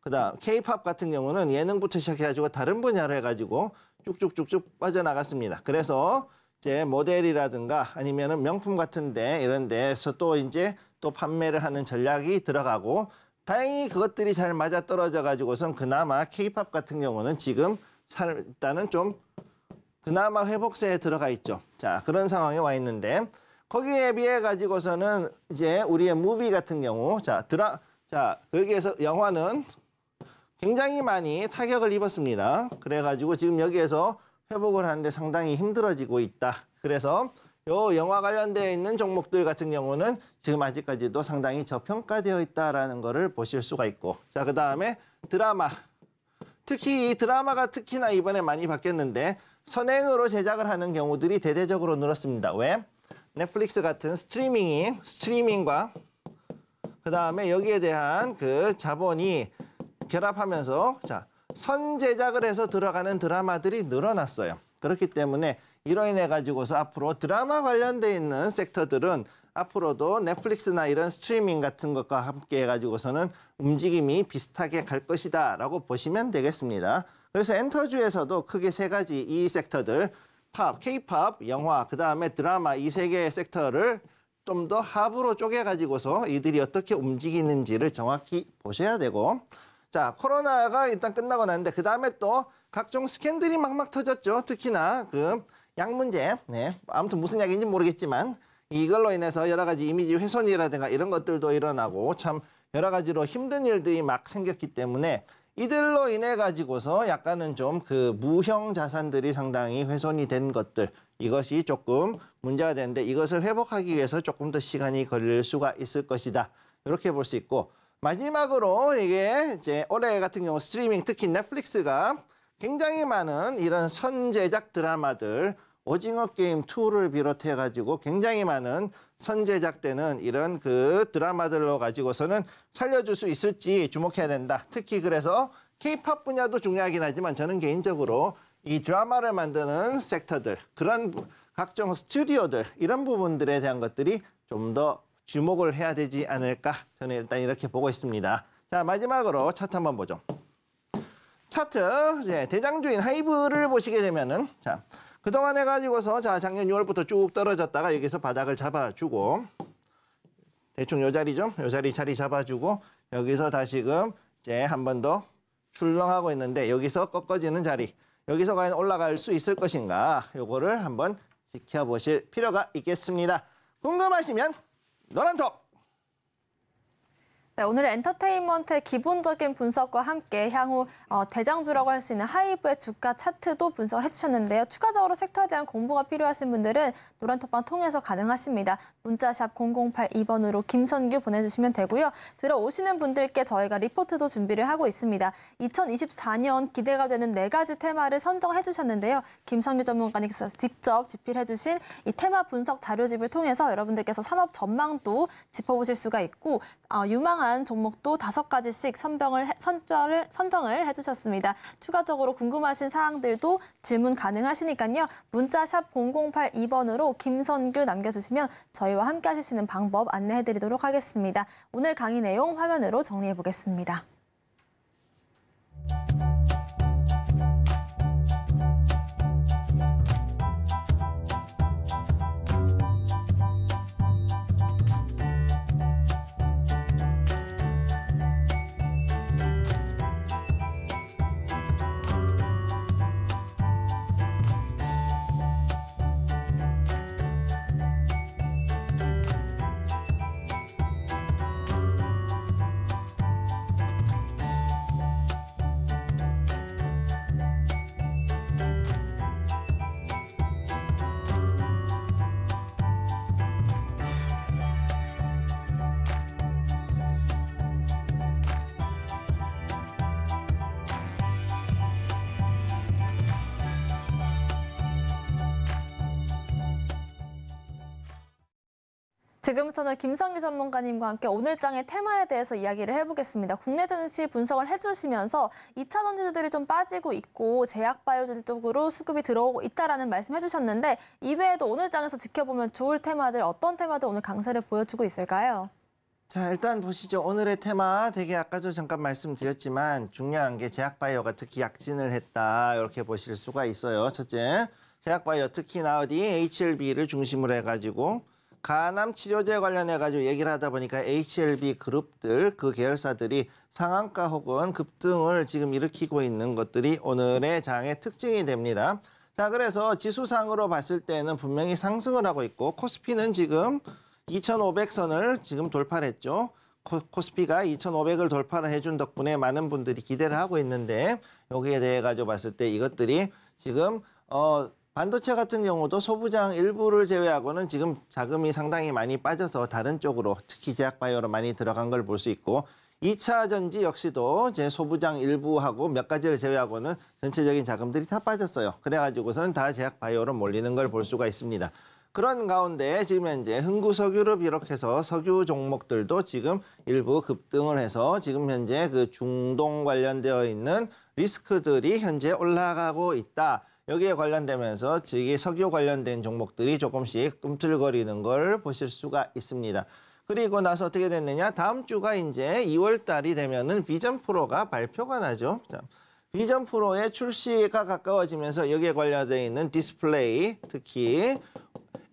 그다음 케이팝 같은 경우는 예능부터 시작해가지고 다른 분야로 해가지고 쭉쭉쭉쭉 빠져나갔습니다. 그래서 이제 모델이라든가 아니면은 명품 같은데 이런 데에서 또 이제 또 판매를 하는 전략이 들어가고 다행히 그것들이 잘 맞아 떨어져 가지고선 그나마 케이팝 같은 경우는 지금 일단은 좀 그나마 회복세에 들어가 있죠. 자 그런 상황에 와 있는데 거기에 비해 가지고서는 이제 우리의 무비 같은 경우 자 드라 자 여기에서 영화는 굉장히 많이 타격을 입었습니다. 그래가지고 지금 여기에서 회복을 하는데 상당히 힘들어지고 있다. 그래서 요 영화 관련되어 있는 종목들 같은 경우는 지금 아직까지도 상당히 저평가되어 있다라는 것을 보실 수가 있고 자 그다음에 드라마 특히 이 드라마가 특히나 이번에 많이 바뀌었는데 선행으로 제작을 하는 경우들이 대대적으로 늘었습니다. 왜? 넷플릭스 같은 스트리밍이 스트리밍과 그다음에 여기에 대한 그 자본이 결합하면서 자 선제작을 해서 들어가는 드라마들이 늘어났어요. 그렇기 때문에 이로 인해 가지고서 앞으로 드라마 관련돼 있는 섹터들은 앞으로도 넷플릭스나 이런 스트리밍 같은 것과 함께 해가지고서는 움직임이 비슷하게 갈 것이다 라고 보시면 되겠습니다. 그래서 엔터주에서도 크게 세 가지 이 섹터들 팝, 케이팝, 영화, 그 다음에 드라마 이 세 개의 섹터를 좀 더 합으로 쪼개가지고서 이들이 어떻게 움직이는지를 정확히 보셔야 되고 자, 코로나가 일단 끝나고 났는데 그 다음에 또 각종 스캔들이 막막 터졌죠. 특히나 그 약 문제. 네. 아무튼 무슨 약인지 모르겠지만 이걸로 인해서 여러 가지 이미지 훼손이라든가 이런 것들도 일어나고 참 여러 가지로 힘든 일들이 막 생겼기 때문에 이들로 인해 가지고서 약간은 좀 그 무형 자산들이 상당히 훼손이 된 것들 이것이 조금 문제가 되는데 이것을 회복하기 위해서 조금 더 시간이 걸릴 수가 있을 것이다. 이렇게 볼 수 있고 마지막으로 이게 이제 올해 같은 경우 스트리밍 특히 넷플릭스가 굉장히 많은 이런 선제작 드라마들 오징어 게임 2를 비롯해 가지고 굉장히 많은 선제작되는 이런 그 드라마들로 가지고서는 살려줄 수 있을지 주목해야 된다. 특히 그래서 케이팝 분야도 중요하긴 하지만 저는 개인적으로 이 드라마를 만드는 섹터들 그런 각종 스튜디오들 이런 부분들에 대한 것들이 좀더 주목을 해야 되지 않을까 저는 일단 이렇게 보고 있습니다. 자 마지막으로 차트 한번 보죠. 차트 이제 대장주인 하이브를 보시게 되면은 자 그동안 해가지고서 자 작년 6월부터 쭉 떨어졌다가 여기서 바닥을 잡아주고 대충 요자리좀 요 자리 자리 잡아주고 여기서 다시금 이제 한 번 더 출렁하고 있는데 여기서 꺾어지는 자리 여기서 과연 올라갈 수 있을 것인가 요거를 한번 지켜보실 필요가 있겠습니다. 궁금하시면 너란 톱! 네, 오늘 엔터테인먼트의 기본적인 분석과 함께 향후 어, 대장주라고 할 수 있는 하이브의 주가 차트도 분석을 해주셨는데요. 추가적으로 섹터에 대한 공부가 필요하신 분들은 노란톡방 통해서 가능하십니다. 문자샵 0082번으로 김선규 보내주시면 되고요. 들어오시는 분들께 저희가 리포트도 준비를 하고 있습니다. 2024년 기대가 되는 네 가지 테마를 선정해 주셨는데요. 김선규 전문가님께서 직접 집필해 주신 이 테마 분석 자료집을 통해서 여러분들께서 산업 전망도 짚어보실 수가 있고 어, 유망한 필요한 종목도 다섯 가지씩 선병을 선정을, 선정을 해주셨습니다. 추가적으로 궁금하신 사항들도 질문 가능하시니까요. 문자 샵 0082번으로 김선규 남겨주시면 저희와 함께 하실 수 있는 방법 안내해드리도록 하겠습니다. 오늘 강의 내용 화면으로 정리해보겠습니다. 지금부터는 김성희 전문가님과 함께 오늘장의 테마에 대해서 이야기를 해보겠습니다. 국내 증시 분석을 해주시면서 2차 전지주들이 좀 빠지고 있고 제약바이오제 쪽으로 수급이 들어오고 있다라는 말씀해주셨는데 이외에도 오늘장에서 지켜보면 좋을 테마들 어떤 테마들 오늘 강세를 보여주고 있을까요? 자 일단 보시죠. 오늘의 테마 되게 아까도 잠깐 말씀드렸지만 중요한 게 제약바이오가 특히 약진을 했다 이렇게 보실 수가 있어요. 첫째 제약바이오 특히나 어디 HLB를 중심으로 해가지고 간암 치료제 관련해 가지고 얘기를 하다 보니까 HLB 그룹들 그 계열사들이 상한가 혹은 급등을 지금 일으키고 있는 것들이 오늘의 장의 특징이 됩니다. 자, 그래서 지수상으로 봤을 때는 분명히 상승을 하고 있고 코스피는 지금 2,500선을 지금 돌파를 했죠. 코스피가 2,500을 돌파를 해준 덕분에 많은 분들이 기대를 하고 있는데 여기에 대해 가지고 봤을 때 이것들이 지금 어 반도체 같은 경우도 소부장 일부를 제외하고는 지금 자금이 상당히 많이 빠져서 다른 쪽으로 특히 제약바이오로 많이 들어간 걸 볼 수 있고 2차 전지 역시도 제 소부장 일부하고 몇 가지를 제외하고는 전체적인 자금들이 다 빠졌어요. 그래가지고서는 다 제약바이오로 몰리는 걸 볼 수가 있습니다. 그런 가운데 지금 현재 흥구석유를 비롯해서 석유 종목들도 지금 일부 급등을 해서 지금 현재 그 중동 관련되어 있는 리스크들이 현재 올라가고 있다. 여기에 관련되면서 즉이 석유 관련된 종목들이 조금씩 꿈틀거리는 걸 보실 수가 있습니다. 그리고 나서 어떻게 됐느냐? 다음 주가 이제 2월 달이 되면은 비전 프로가 발표가 나죠. 비전 프로의 출시가 가까워지면서 여기에 관련되어 있는 디스플레이, 특히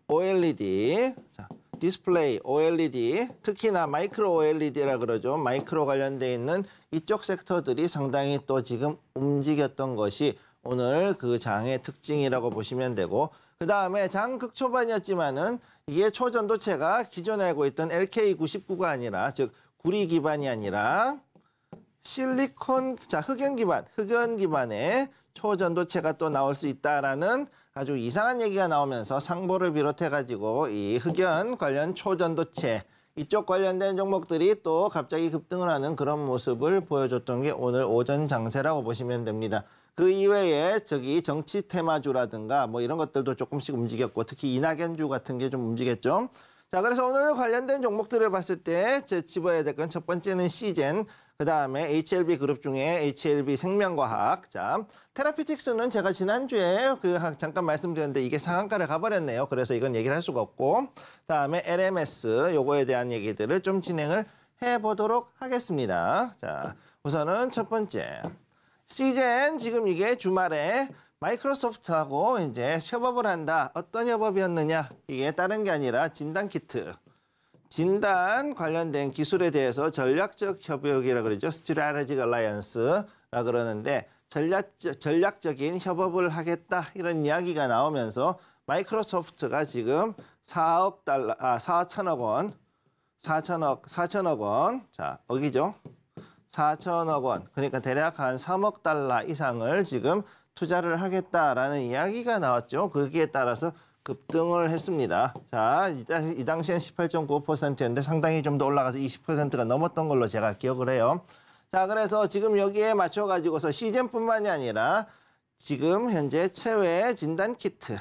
OLED, 자, 디스플레이, OLED, 특히나 마이크로 OLED라 그러죠. 마이크로 관련돼 있는 이쪽 섹터들이 상당히 또 지금 움직였던 것이 오늘 그 장의 특징이라고 보시면 되고 그 다음에 장극 초반이었지만은 이게 초전도체가 기존에 알고 있던 LK99가 아니라 즉 구리 기반이 아니라 실리콘 자 흑연 기반 흑연 기반의 초전도체가 또 나올 수 있다라는 아주 이상한 얘기가 나오면서 상보를 비롯해 가지고 이 흑연 관련 초전도체 이쪽 관련된 종목들이 또 갑자기 급등을 하는 그런 모습을 보여줬던 게 오늘 오전 장세라고 보시면 됩니다. 그 이외에 저기 정치 테마주라든가 뭐 이런 것들도 조금씩 움직였고 특히 이낙연주 같은 게 좀 움직였죠. 자, 그래서 오늘 관련된 종목들을 봤을 때 제 집어야 될 건 첫 번째는 시젠, 그 다음에 HLB 그룹 중에 HLB 생명과학. 자, 테라피틱스는 제가 지난주에 그 잠깐 말씀드렸는데 이게 상한가를 가버렸네요. 그래서 이건 얘기를 할 수가 없고, 다음에 LMS 요거에 대한 얘기들을 좀 진행을 해보도록 하겠습니다. 자, 우선은 첫 번째. 시젠 지금 이게 주말에 마이크로소프트하고 이제 협업을 한다. 어떤 협업이었느냐? 이게 다른 게 아니라 진단 키트. 진단 관련된 기술에 대해서 전략적 협력이라 그러죠. 스 t r a t e g i c a l l 라 그러는데 전략적, 전략적인 협업을 하겠다 이런 이야기가 나오면서 마이크로소프트가 지금 4억 달러, 아, 4천억 원, 4천억, 4천억 원, 자, 억기죠 4천억 원, 그러니까 대략 한 3억 달러 이상을 지금 투자를 하겠다라는 이야기가 나왔죠. 거기에 따라서 급등을 했습니다. 자, 이 당시엔 18.9%였는데 상당히 좀 더 올라가서 20%가 넘었던 걸로 제가 기억을 해요. 자, 그래서 지금 여기에 맞춰가지고서 시즌뿐만이 아니라 지금 현재 체외 진단 키트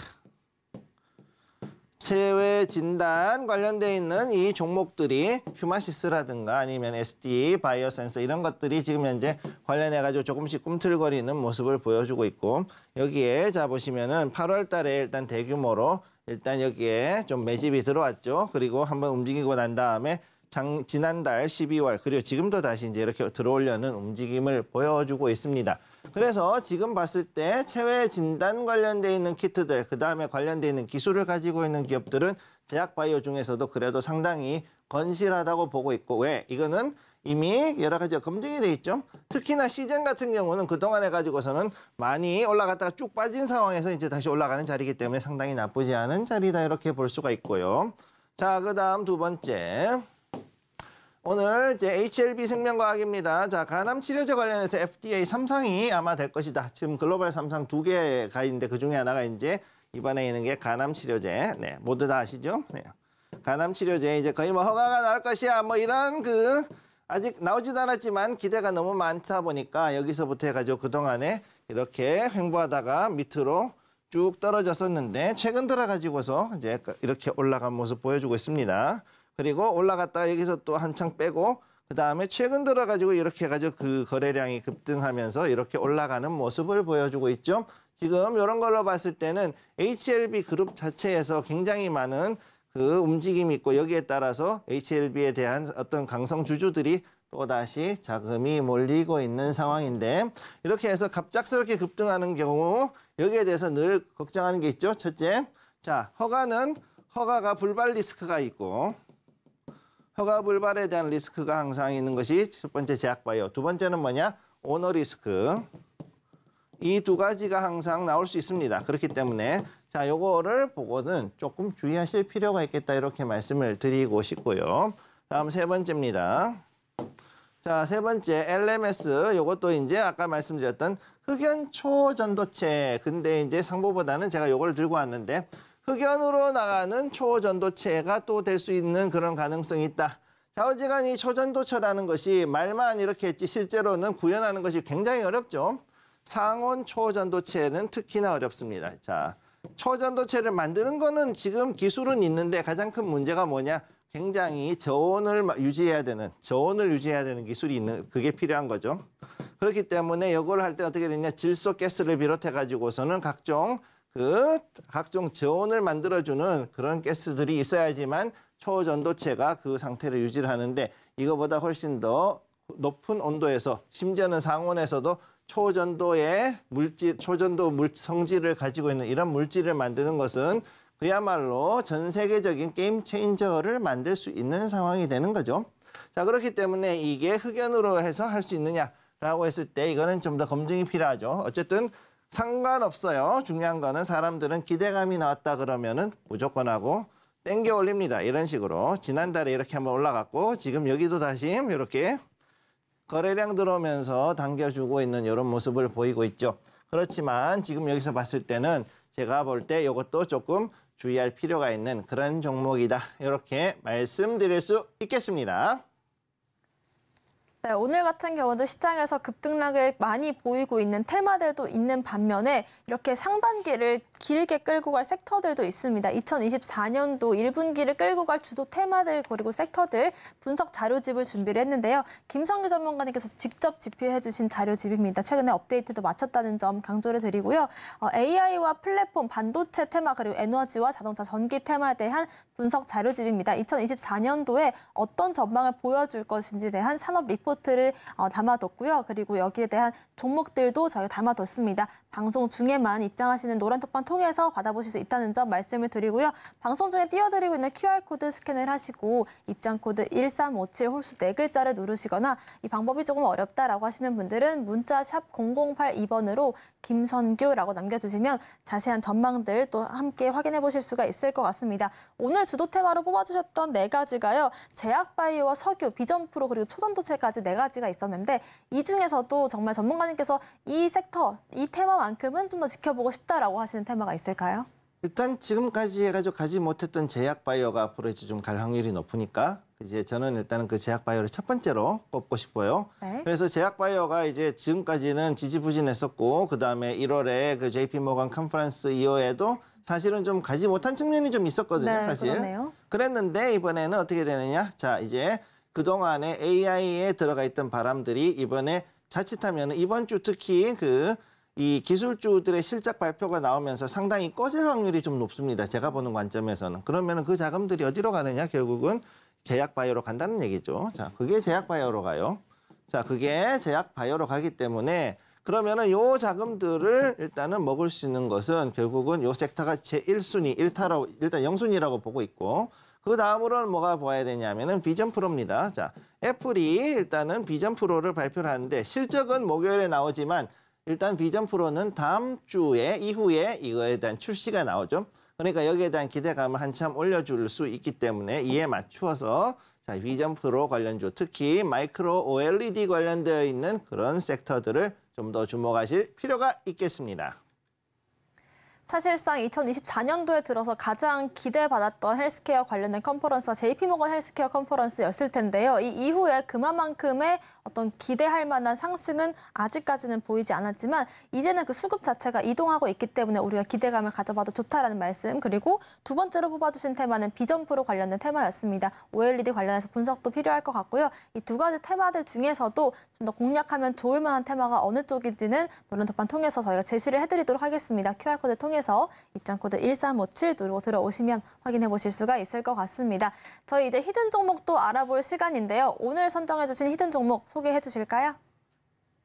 체외 진단 관련돼 있는 이 종목들이 휴마시스라든가 아니면 SD, 바이오센서 이런 것들이 지금 현재 관련해 가지고 조금씩 꿈틀거리는 모습을 보여주고 있고 여기에 자 보시면은 8월 달에 일단 대규모로 일단 여기에 좀 매집이 들어왔죠. 그리고 한번 움직이고 난 다음에 장, 지난달 12월 그리고 지금도 다시 이제 이렇게 들어오려는 움직임을 보여주고 있습니다. 그래서 지금 봤을 때 체외 진단 관련돼 있는 키트들, 그다음에 관련돼 있는 기술을 가지고 있는 기업들은 제약 바이오 중에서도 그래도 상당히 건실하다고 보고 있고 왜? 이거는 이미 여러 가지가 검증이 돼 있죠. 특히나 시젠 같은 경우는 그동안에 가지고서는 많이 올라갔다가 쭉 빠진 상황에서 이제 다시 올라가는 자리이기 때문에 상당히 나쁘지 않은 자리다 이렇게 볼 수가 있고요. 자, 그다음 두 번째. 오늘 이제 HLB 생명과학입니다. 자, 간암 치료제 관련해서 FDA 3상이 아마 될 것이다. 지금 글로벌 3상 두 개가 있는데 그 중에 하나가 이제 이번에 있는 게 간암 치료제. 네, 모두 다 아시죠? 네. 간암 치료제 이제 거의 뭐 허가가 나올 것이야. 뭐 이런 그 아직 나오지도 않았지만 기대가 너무 많다 보니까 여기서부터 해가지고 그동안에 이렇게 횡보하다가 밑으로 쭉 떨어졌었는데 최근 들어가지고서 이제 이렇게 올라간 모습 보여주고 있습니다. 그리고 올라갔다가 여기서 또 한창 빼고 그다음에 최근 들어가지고 이렇게 해가지고 그 거래량이 급등하면서 이렇게 올라가는 모습을 보여주고 있죠. 지금 이런 걸로 봤을 때는 HLB 그룹 자체에서 굉장히 많은 그 움직임이 있고 여기에 따라서 HLB에 대한 어떤 강성 주주들이 또다시 자금이 몰리고 있는 상황인데 이렇게 해서 갑작스럽게 급등하는 경우 여기에 대해서 늘 걱정하는 게 있죠. 첫째, 자 허가는 허가가 불발 리스크가 있고 허가 불발에 대한 리스크가 항상 있는 것이 첫 번째 제약바이오. 두 번째는 뭐냐? 오너 리스크. 이 두 가지가 항상 나올 수 있습니다. 그렇기 때문에 자, 요거를 보고는 조금 주의하실 필요가 있겠다 이렇게 말씀을 드리고 싶고요. 다음 세 번째입니다. 자, 세 번째 LMS 요것도 이제 아까 말씀드렸던 흑연초 전도체. 근데 이제 상보보다는 제가 요걸 들고 왔는데 흑연으로 나가는 초전도체가 또 될 수 있는 그런 가능성이 있다. 자오지간이 초전도체라는 것이 말만 이렇게 했지 실제로는 구현하는 것이 굉장히 어렵죠. 상온 초전도체는 특히나 어렵습니다. 자, 초전도체를 만드는 거는 지금 기술은 있는데 가장 큰 문제가 뭐냐? 굉장히 저온을 유지해야 되는 저온을 유지해야 되는 기술이 있는 그게 필요한 거죠. 그렇기 때문에 이걸 할 때 어떻게 되냐? 질소 가스를 비롯해 가지고서는 각종 그 각종 저온을 만들어주는 그런 가스들이 있어야지만 초전도체가 그 상태를 유지를 하는데 이거보다 훨씬 더 높은 온도에서 심지어는 상온에서도 초전도의 물질, 초전도 물 성질을 가지고 있는 이런 물질을 만드는 것은 그야말로 전 세계적인 게임 체인저를 만들 수 있는 상황이 되는 거죠. 자, 그렇기 때문에 이게 흑연으로 해서 할 수 있느냐라고 했을 때 이거는 좀 더 검증이 필요하죠. 어쨌든 상관없어요. 중요한 거는 사람들은 기대감이 나왔다 그러면은 무조건 하고 땡겨 올립니다. 이런 식으로 지난달에 이렇게 한번 올라갔고 지금 여기도 다시 이렇게 거래량 들어오면서 당겨주고 있는 이런 모습을 보이고 있죠. 그렇지만 지금 여기서 봤을 때는 제가 볼 때 이것도 조금 주의할 필요가 있는 그런 종목이다. 이렇게 말씀드릴 수 있겠습니다. 네, 오늘 같은 경우도 시장에서 급등락을 많이 보이고 있는 테마들도 있는 반면에 이렇게 상반기를 길게 끌고 갈 섹터들도 있습니다. 2024년도 1분기를 끌고 갈 주도 테마들 그리고 섹터들 분석 자료집을 준비를 했는데요. 김성규 전문가님께서 직접 집필해 주신 자료집입니다. 최근에 업데이트도 마쳤다는 점 강조를 드리고요. AI와 어, 플랫폼, 반도체 테마 그리고 에너지와 자동차 전기 테마에 대한 분석 자료집입니다. 2024년도에 어떤 전망을 보여줄 것인지 대한 산업 리포트 리포트를 어, 담아뒀고요. 그리고 여기에 대한 종목들도 저희가 담아뒀습니다. 방송 중에만 입장하시는 노란톡방 통해서 받아보실 수 있다는 점 말씀을 드리고요. 방송 중에 띄워드리고 있는 QR코드 스캔을 하시고 입장코드 1357 홀수 4글자를 누르시거나 이 방법이 조금 어렵다라고 하시는 분들은 문자 샵 0082번으로 김선규라고 남겨주시면 자세한 전망들 또 함께 확인해 보실 수가 있을 것 같습니다. 오늘 주도 테마로 뽑아주셨던 네 가지가요. 제약바이오와 석유, 비전프로 그리고 초전도체까지 네 가지가 있었는데 이 중에서도 정말 전문가님께서 이 섹터, 이 테마만큼은 좀 더 지켜보고 싶다라고 하시는 테마가 있을까요? 일단 지금까지 해가지고 가지 못했던 제약 바이오가 앞으로 이제 좀 갈 확률이 높으니까 이제 저는 일단은 그 제약 바이오를 첫 번째로 꼽고 싶어요. 네. 그래서 제약 바이오가 이제 지금까지는 지지부진했었고 그 다음에 1월에 그 JP 모건 컨퍼런스 이후에도 사실은 좀 가지 못한 측면이 좀 있었거든요. 네, 사실. 그러네요. 그랬는데 이번에는 어떻게 되느냐? 자 이제 그동안에 AI에 들어가 있던 바람들이 이번에 자칫하면 이번 주 특히 그 이 기술주들의 실적 발표가 나오면서 상당히 꺼질 확률이 좀 높습니다. 제가 보는 관점에서는. 그러면 그 자금들이 어디로 가느냐? 결국은 제약 바이오로 간다는 얘기죠. 자, 그게 제약 바이오로 가요. 자, 그게 제약 바이오로 가기 때문에 그러면은 요 자금들을 일단은 먹을 수 있는 것은 결국은 요 섹터가 제1순위, 1타로 일단 영순위라고 보고 있고 그 다음으로는 뭐가 봐야 되냐면은 비전 프로입니다. 자, 애플이 일단은 비전 프로를 발표를 하는데 실적은 목요일에 나오지만 일단 비전 프로는 다음 주에 이후에 이거에 대한 출시가 나오죠. 그러니까 여기에 대한 기대감을 한참 올려줄 수 있기 때문에 이에 맞추어서 자, 비전 프로 관련주 특히 마이크로 OLED 관련되어 있는 그런 섹터들을 좀 더 주목하실 필요가 있겠습니다. 사실상 2024년도에 들어서 가장 기대받았던 헬스케어 관련된 컨퍼런스가 JP모건 헬스케어 컨퍼런스였을 텐데요. 이 이후에 그만큼의 어떤 기대할 만한 상승은 아직까지는 보이지 않았지만 이제는 그 수급 자체가 이동하고 있기 때문에 우리가 기대감을 가져봐도 좋다라는 말씀 그리고 두 번째로 뽑아주신 테마는 비전프로 관련된 테마였습니다. OLED 관련해서 분석도 필요할 것 같고요. 이 두 가지 테마들 중에서도 좀 더 공략하면 좋을 만한 테마가 어느 쪽인지는 노란 덮판 통해서 저희가 제시를 해드리도록 하겠습니다. QR코드 통해 통해서 입장코드 1357으로 들어오시면 확인해 보실 수가 있을 것 같습니다. 저희 이제 히든 종목도 알아볼 시간인데요. 오늘 선정해 주신 히든 종목 소개해 주실까요?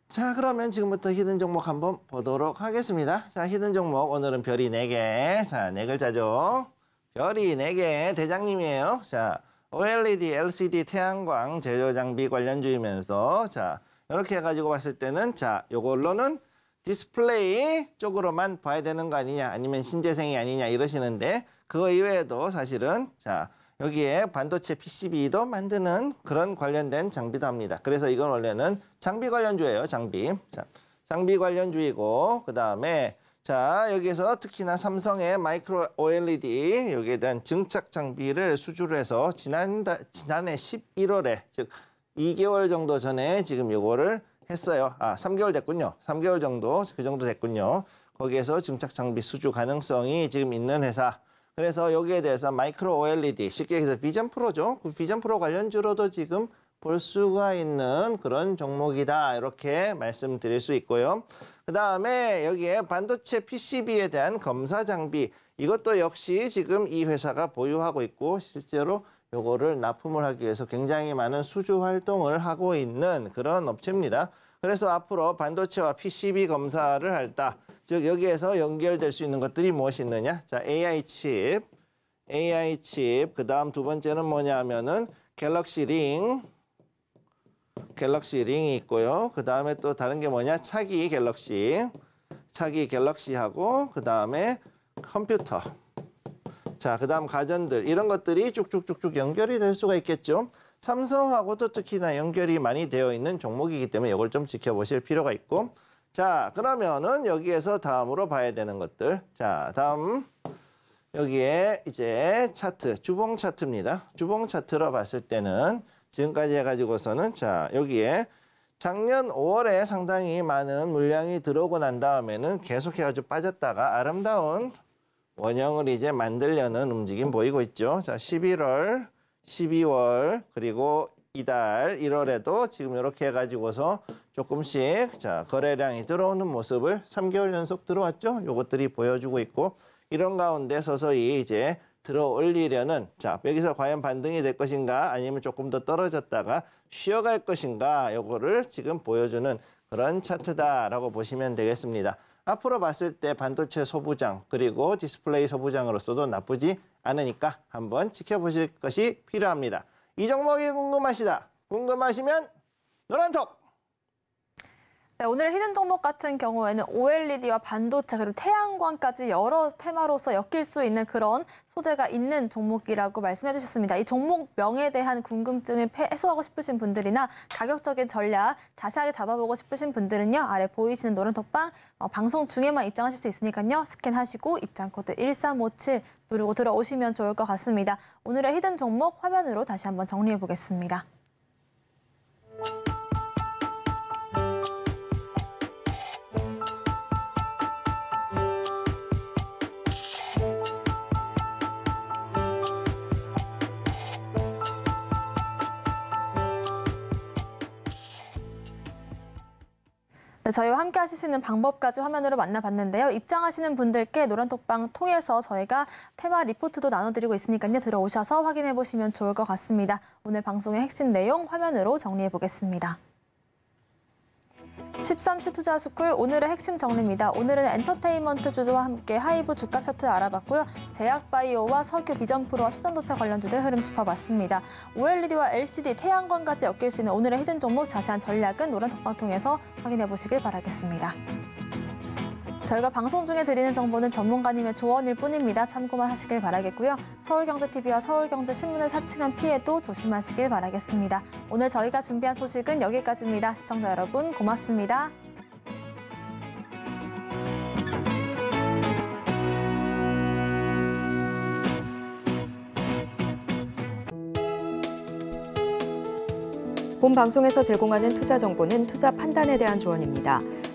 자 그러면 지금부터 히든 종목 한번 보도록 하겠습니다. 자 히든 종목 오늘은 별이 4개자4 글자죠. 별이 4개 대장님이에요. 자 OLED, LCD, 태양광 제조 장비 관련주이면서 자 이렇게 해가지고 봤을 때는 자 요걸로는 디스플레이 쪽으로만 봐야 되는 거 아니냐 아니면 신재생이 아니냐 이러시는데 그거 이외에도 사실은 자 여기에 반도체 PCB도 만드는 그런 관련된 장비도 합니다. 그래서 이건 원래는 장비 관련주예요. 장비. 자, 장비 관련주이고 그다음에 자 여기에서 특히나 삼성의 마이크로 OLED 여기에 대한 증착 장비를 수주를 해서 지난 달 지난해 11월에 즉 2개월 정도 전에 지금 이거를 했어요. 아, 3개월 됐군요. 3개월 정도, 그 정도 됐군요. 거기에서 증착 장비 수주 가능성이 지금 있는 회사. 그래서 여기에 대해서 마이크로 OLED, 쉽게 얘기해서 비전 프로죠. 그 비전 프로 관련주로도 지금 볼 수가 있는 그런 종목이다. 이렇게 말씀드릴 수 있고요. 그 다음에 여기에 반도체 PCB에 대한 검사 장비. 이것도 역시 지금 이 회사가 보유하고 있고 실제로 요거를 납품을 하기 위해서 굉장히 많은 수주 활동을 하고 있는 그런 업체입니다. 그래서 앞으로 반도체와 PCB 검사를 할다. 즉 여기에서 연결될 수 있는 것들이 무엇이 있느냐? 자, AI 칩, AI 칩. 그다음 두 번째는 뭐냐 하면은 갤럭시 링. 갤럭시 링이 있고요. 그다음에 또 다른 게 뭐냐? 차기 갤럭시. 차기 갤럭시하고 그다음에 컴퓨터. 자, 그다음 가전들 이런 것들이 쭉쭉쭉쭉 연결이 될 수가 있겠죠. 삼성하고도 특히나 연결이 많이 되어 있는 종목이기 때문에 이걸 좀 지켜보실 필요가 있고 자 그러면은 여기에서 다음으로 봐야 되는 것들 자 다음 여기에 이제 차트 주봉 차트입니다 주봉 차트로 봤을 때는 지금까지 해가지고서는 자 여기에 작년 5월에 상당히 많은 물량이 들어오고 난 다음에는 계속해가지고 빠졌다가 아름다운 원형을 이제 만들려는 움직임 보이고 있죠. 자, 11월, 12월, 그리고 이달 1월에도 지금 이렇게 해가지고서 조금씩 자 거래량이 들어오는 모습을 3개월 연속 들어왔죠. 요것들이 보여주고 있고 이런 가운데 서서히 이제 들어올리려는 자 여기서 과연 반등이 될 것인가 아니면 조금 더 떨어졌다가 쉬어갈 것인가 요거를 지금 보여주는 그런 차트다라고 보시면 되겠습니다. 앞으로 봤을 때 반도체 소부장 그리고 디스플레이 소부장으로서도 나쁘지 않으니까 한번 지켜보실 것이 필요합니다. 이 종목이 궁금하시다. 궁금하시면 노란톡! 네, 오늘 히든 종목 같은 경우에는 OLED와 반도체 그리고 태양광까지 여러 테마로서 엮일 수 있는 그런 소재가 있는 종목이라고 말씀해 주셨습니다. 이 종목명에 대한 궁금증을 해소하고 싶으신 분들이나 가격적인 전략 자세하게 잡아보고 싶으신 분들은요. 아래 보이시는 노란 톡방 어, 방송 중에만 입장하실 수 있으니까요. 스캔하시고 입장 코드 1357 누르고 들어오시면 좋을 것 같습니다. 오늘의 히든 종목 화면으로 다시 한번 정리해 보겠습니다. 네, 저희와 함께 하실 수 있는 방법까지 화면으로 만나봤는데요. 입장하시는 분들께 노란톡방 통해서 저희가 테마 리포트도 나눠드리고 있으니까요. 들어오셔서 확인해 보시면 좋을 것 같습니다. 오늘 방송의 핵심 내용 화면으로 정리해 보겠습니다. 13시 투자 스쿨 오늘의 핵심 정리입니다. 오늘은 엔터테인먼트 주도와 함께 하이브 주가 차트 알아봤고요. 제약바이오와 석유 비전 프로와 소전도차 관련 주들 흐름 짚어봤습니다. OLED와 LCD, 태양광까지 엮일 수 있는 오늘의 히든 종목 자세한 전략은 노란 덕방통해서 확인해 보시길 바라겠습니다. 저희가 방송 중에 드리는 정보는 전문가님의 조언일 뿐입니다. 참고만 하시길 바라겠고요. 서울경제TV와 서울경제신문을 사칭한 피해도 조심하시길 바라겠습니다. 오늘 저희가 준비한 소식은 여기까지입니다. 시청자 여러분 고맙습니다. 본 방송에서 제공하는 투자 정보는 투자 판단에 대한 조언입니다.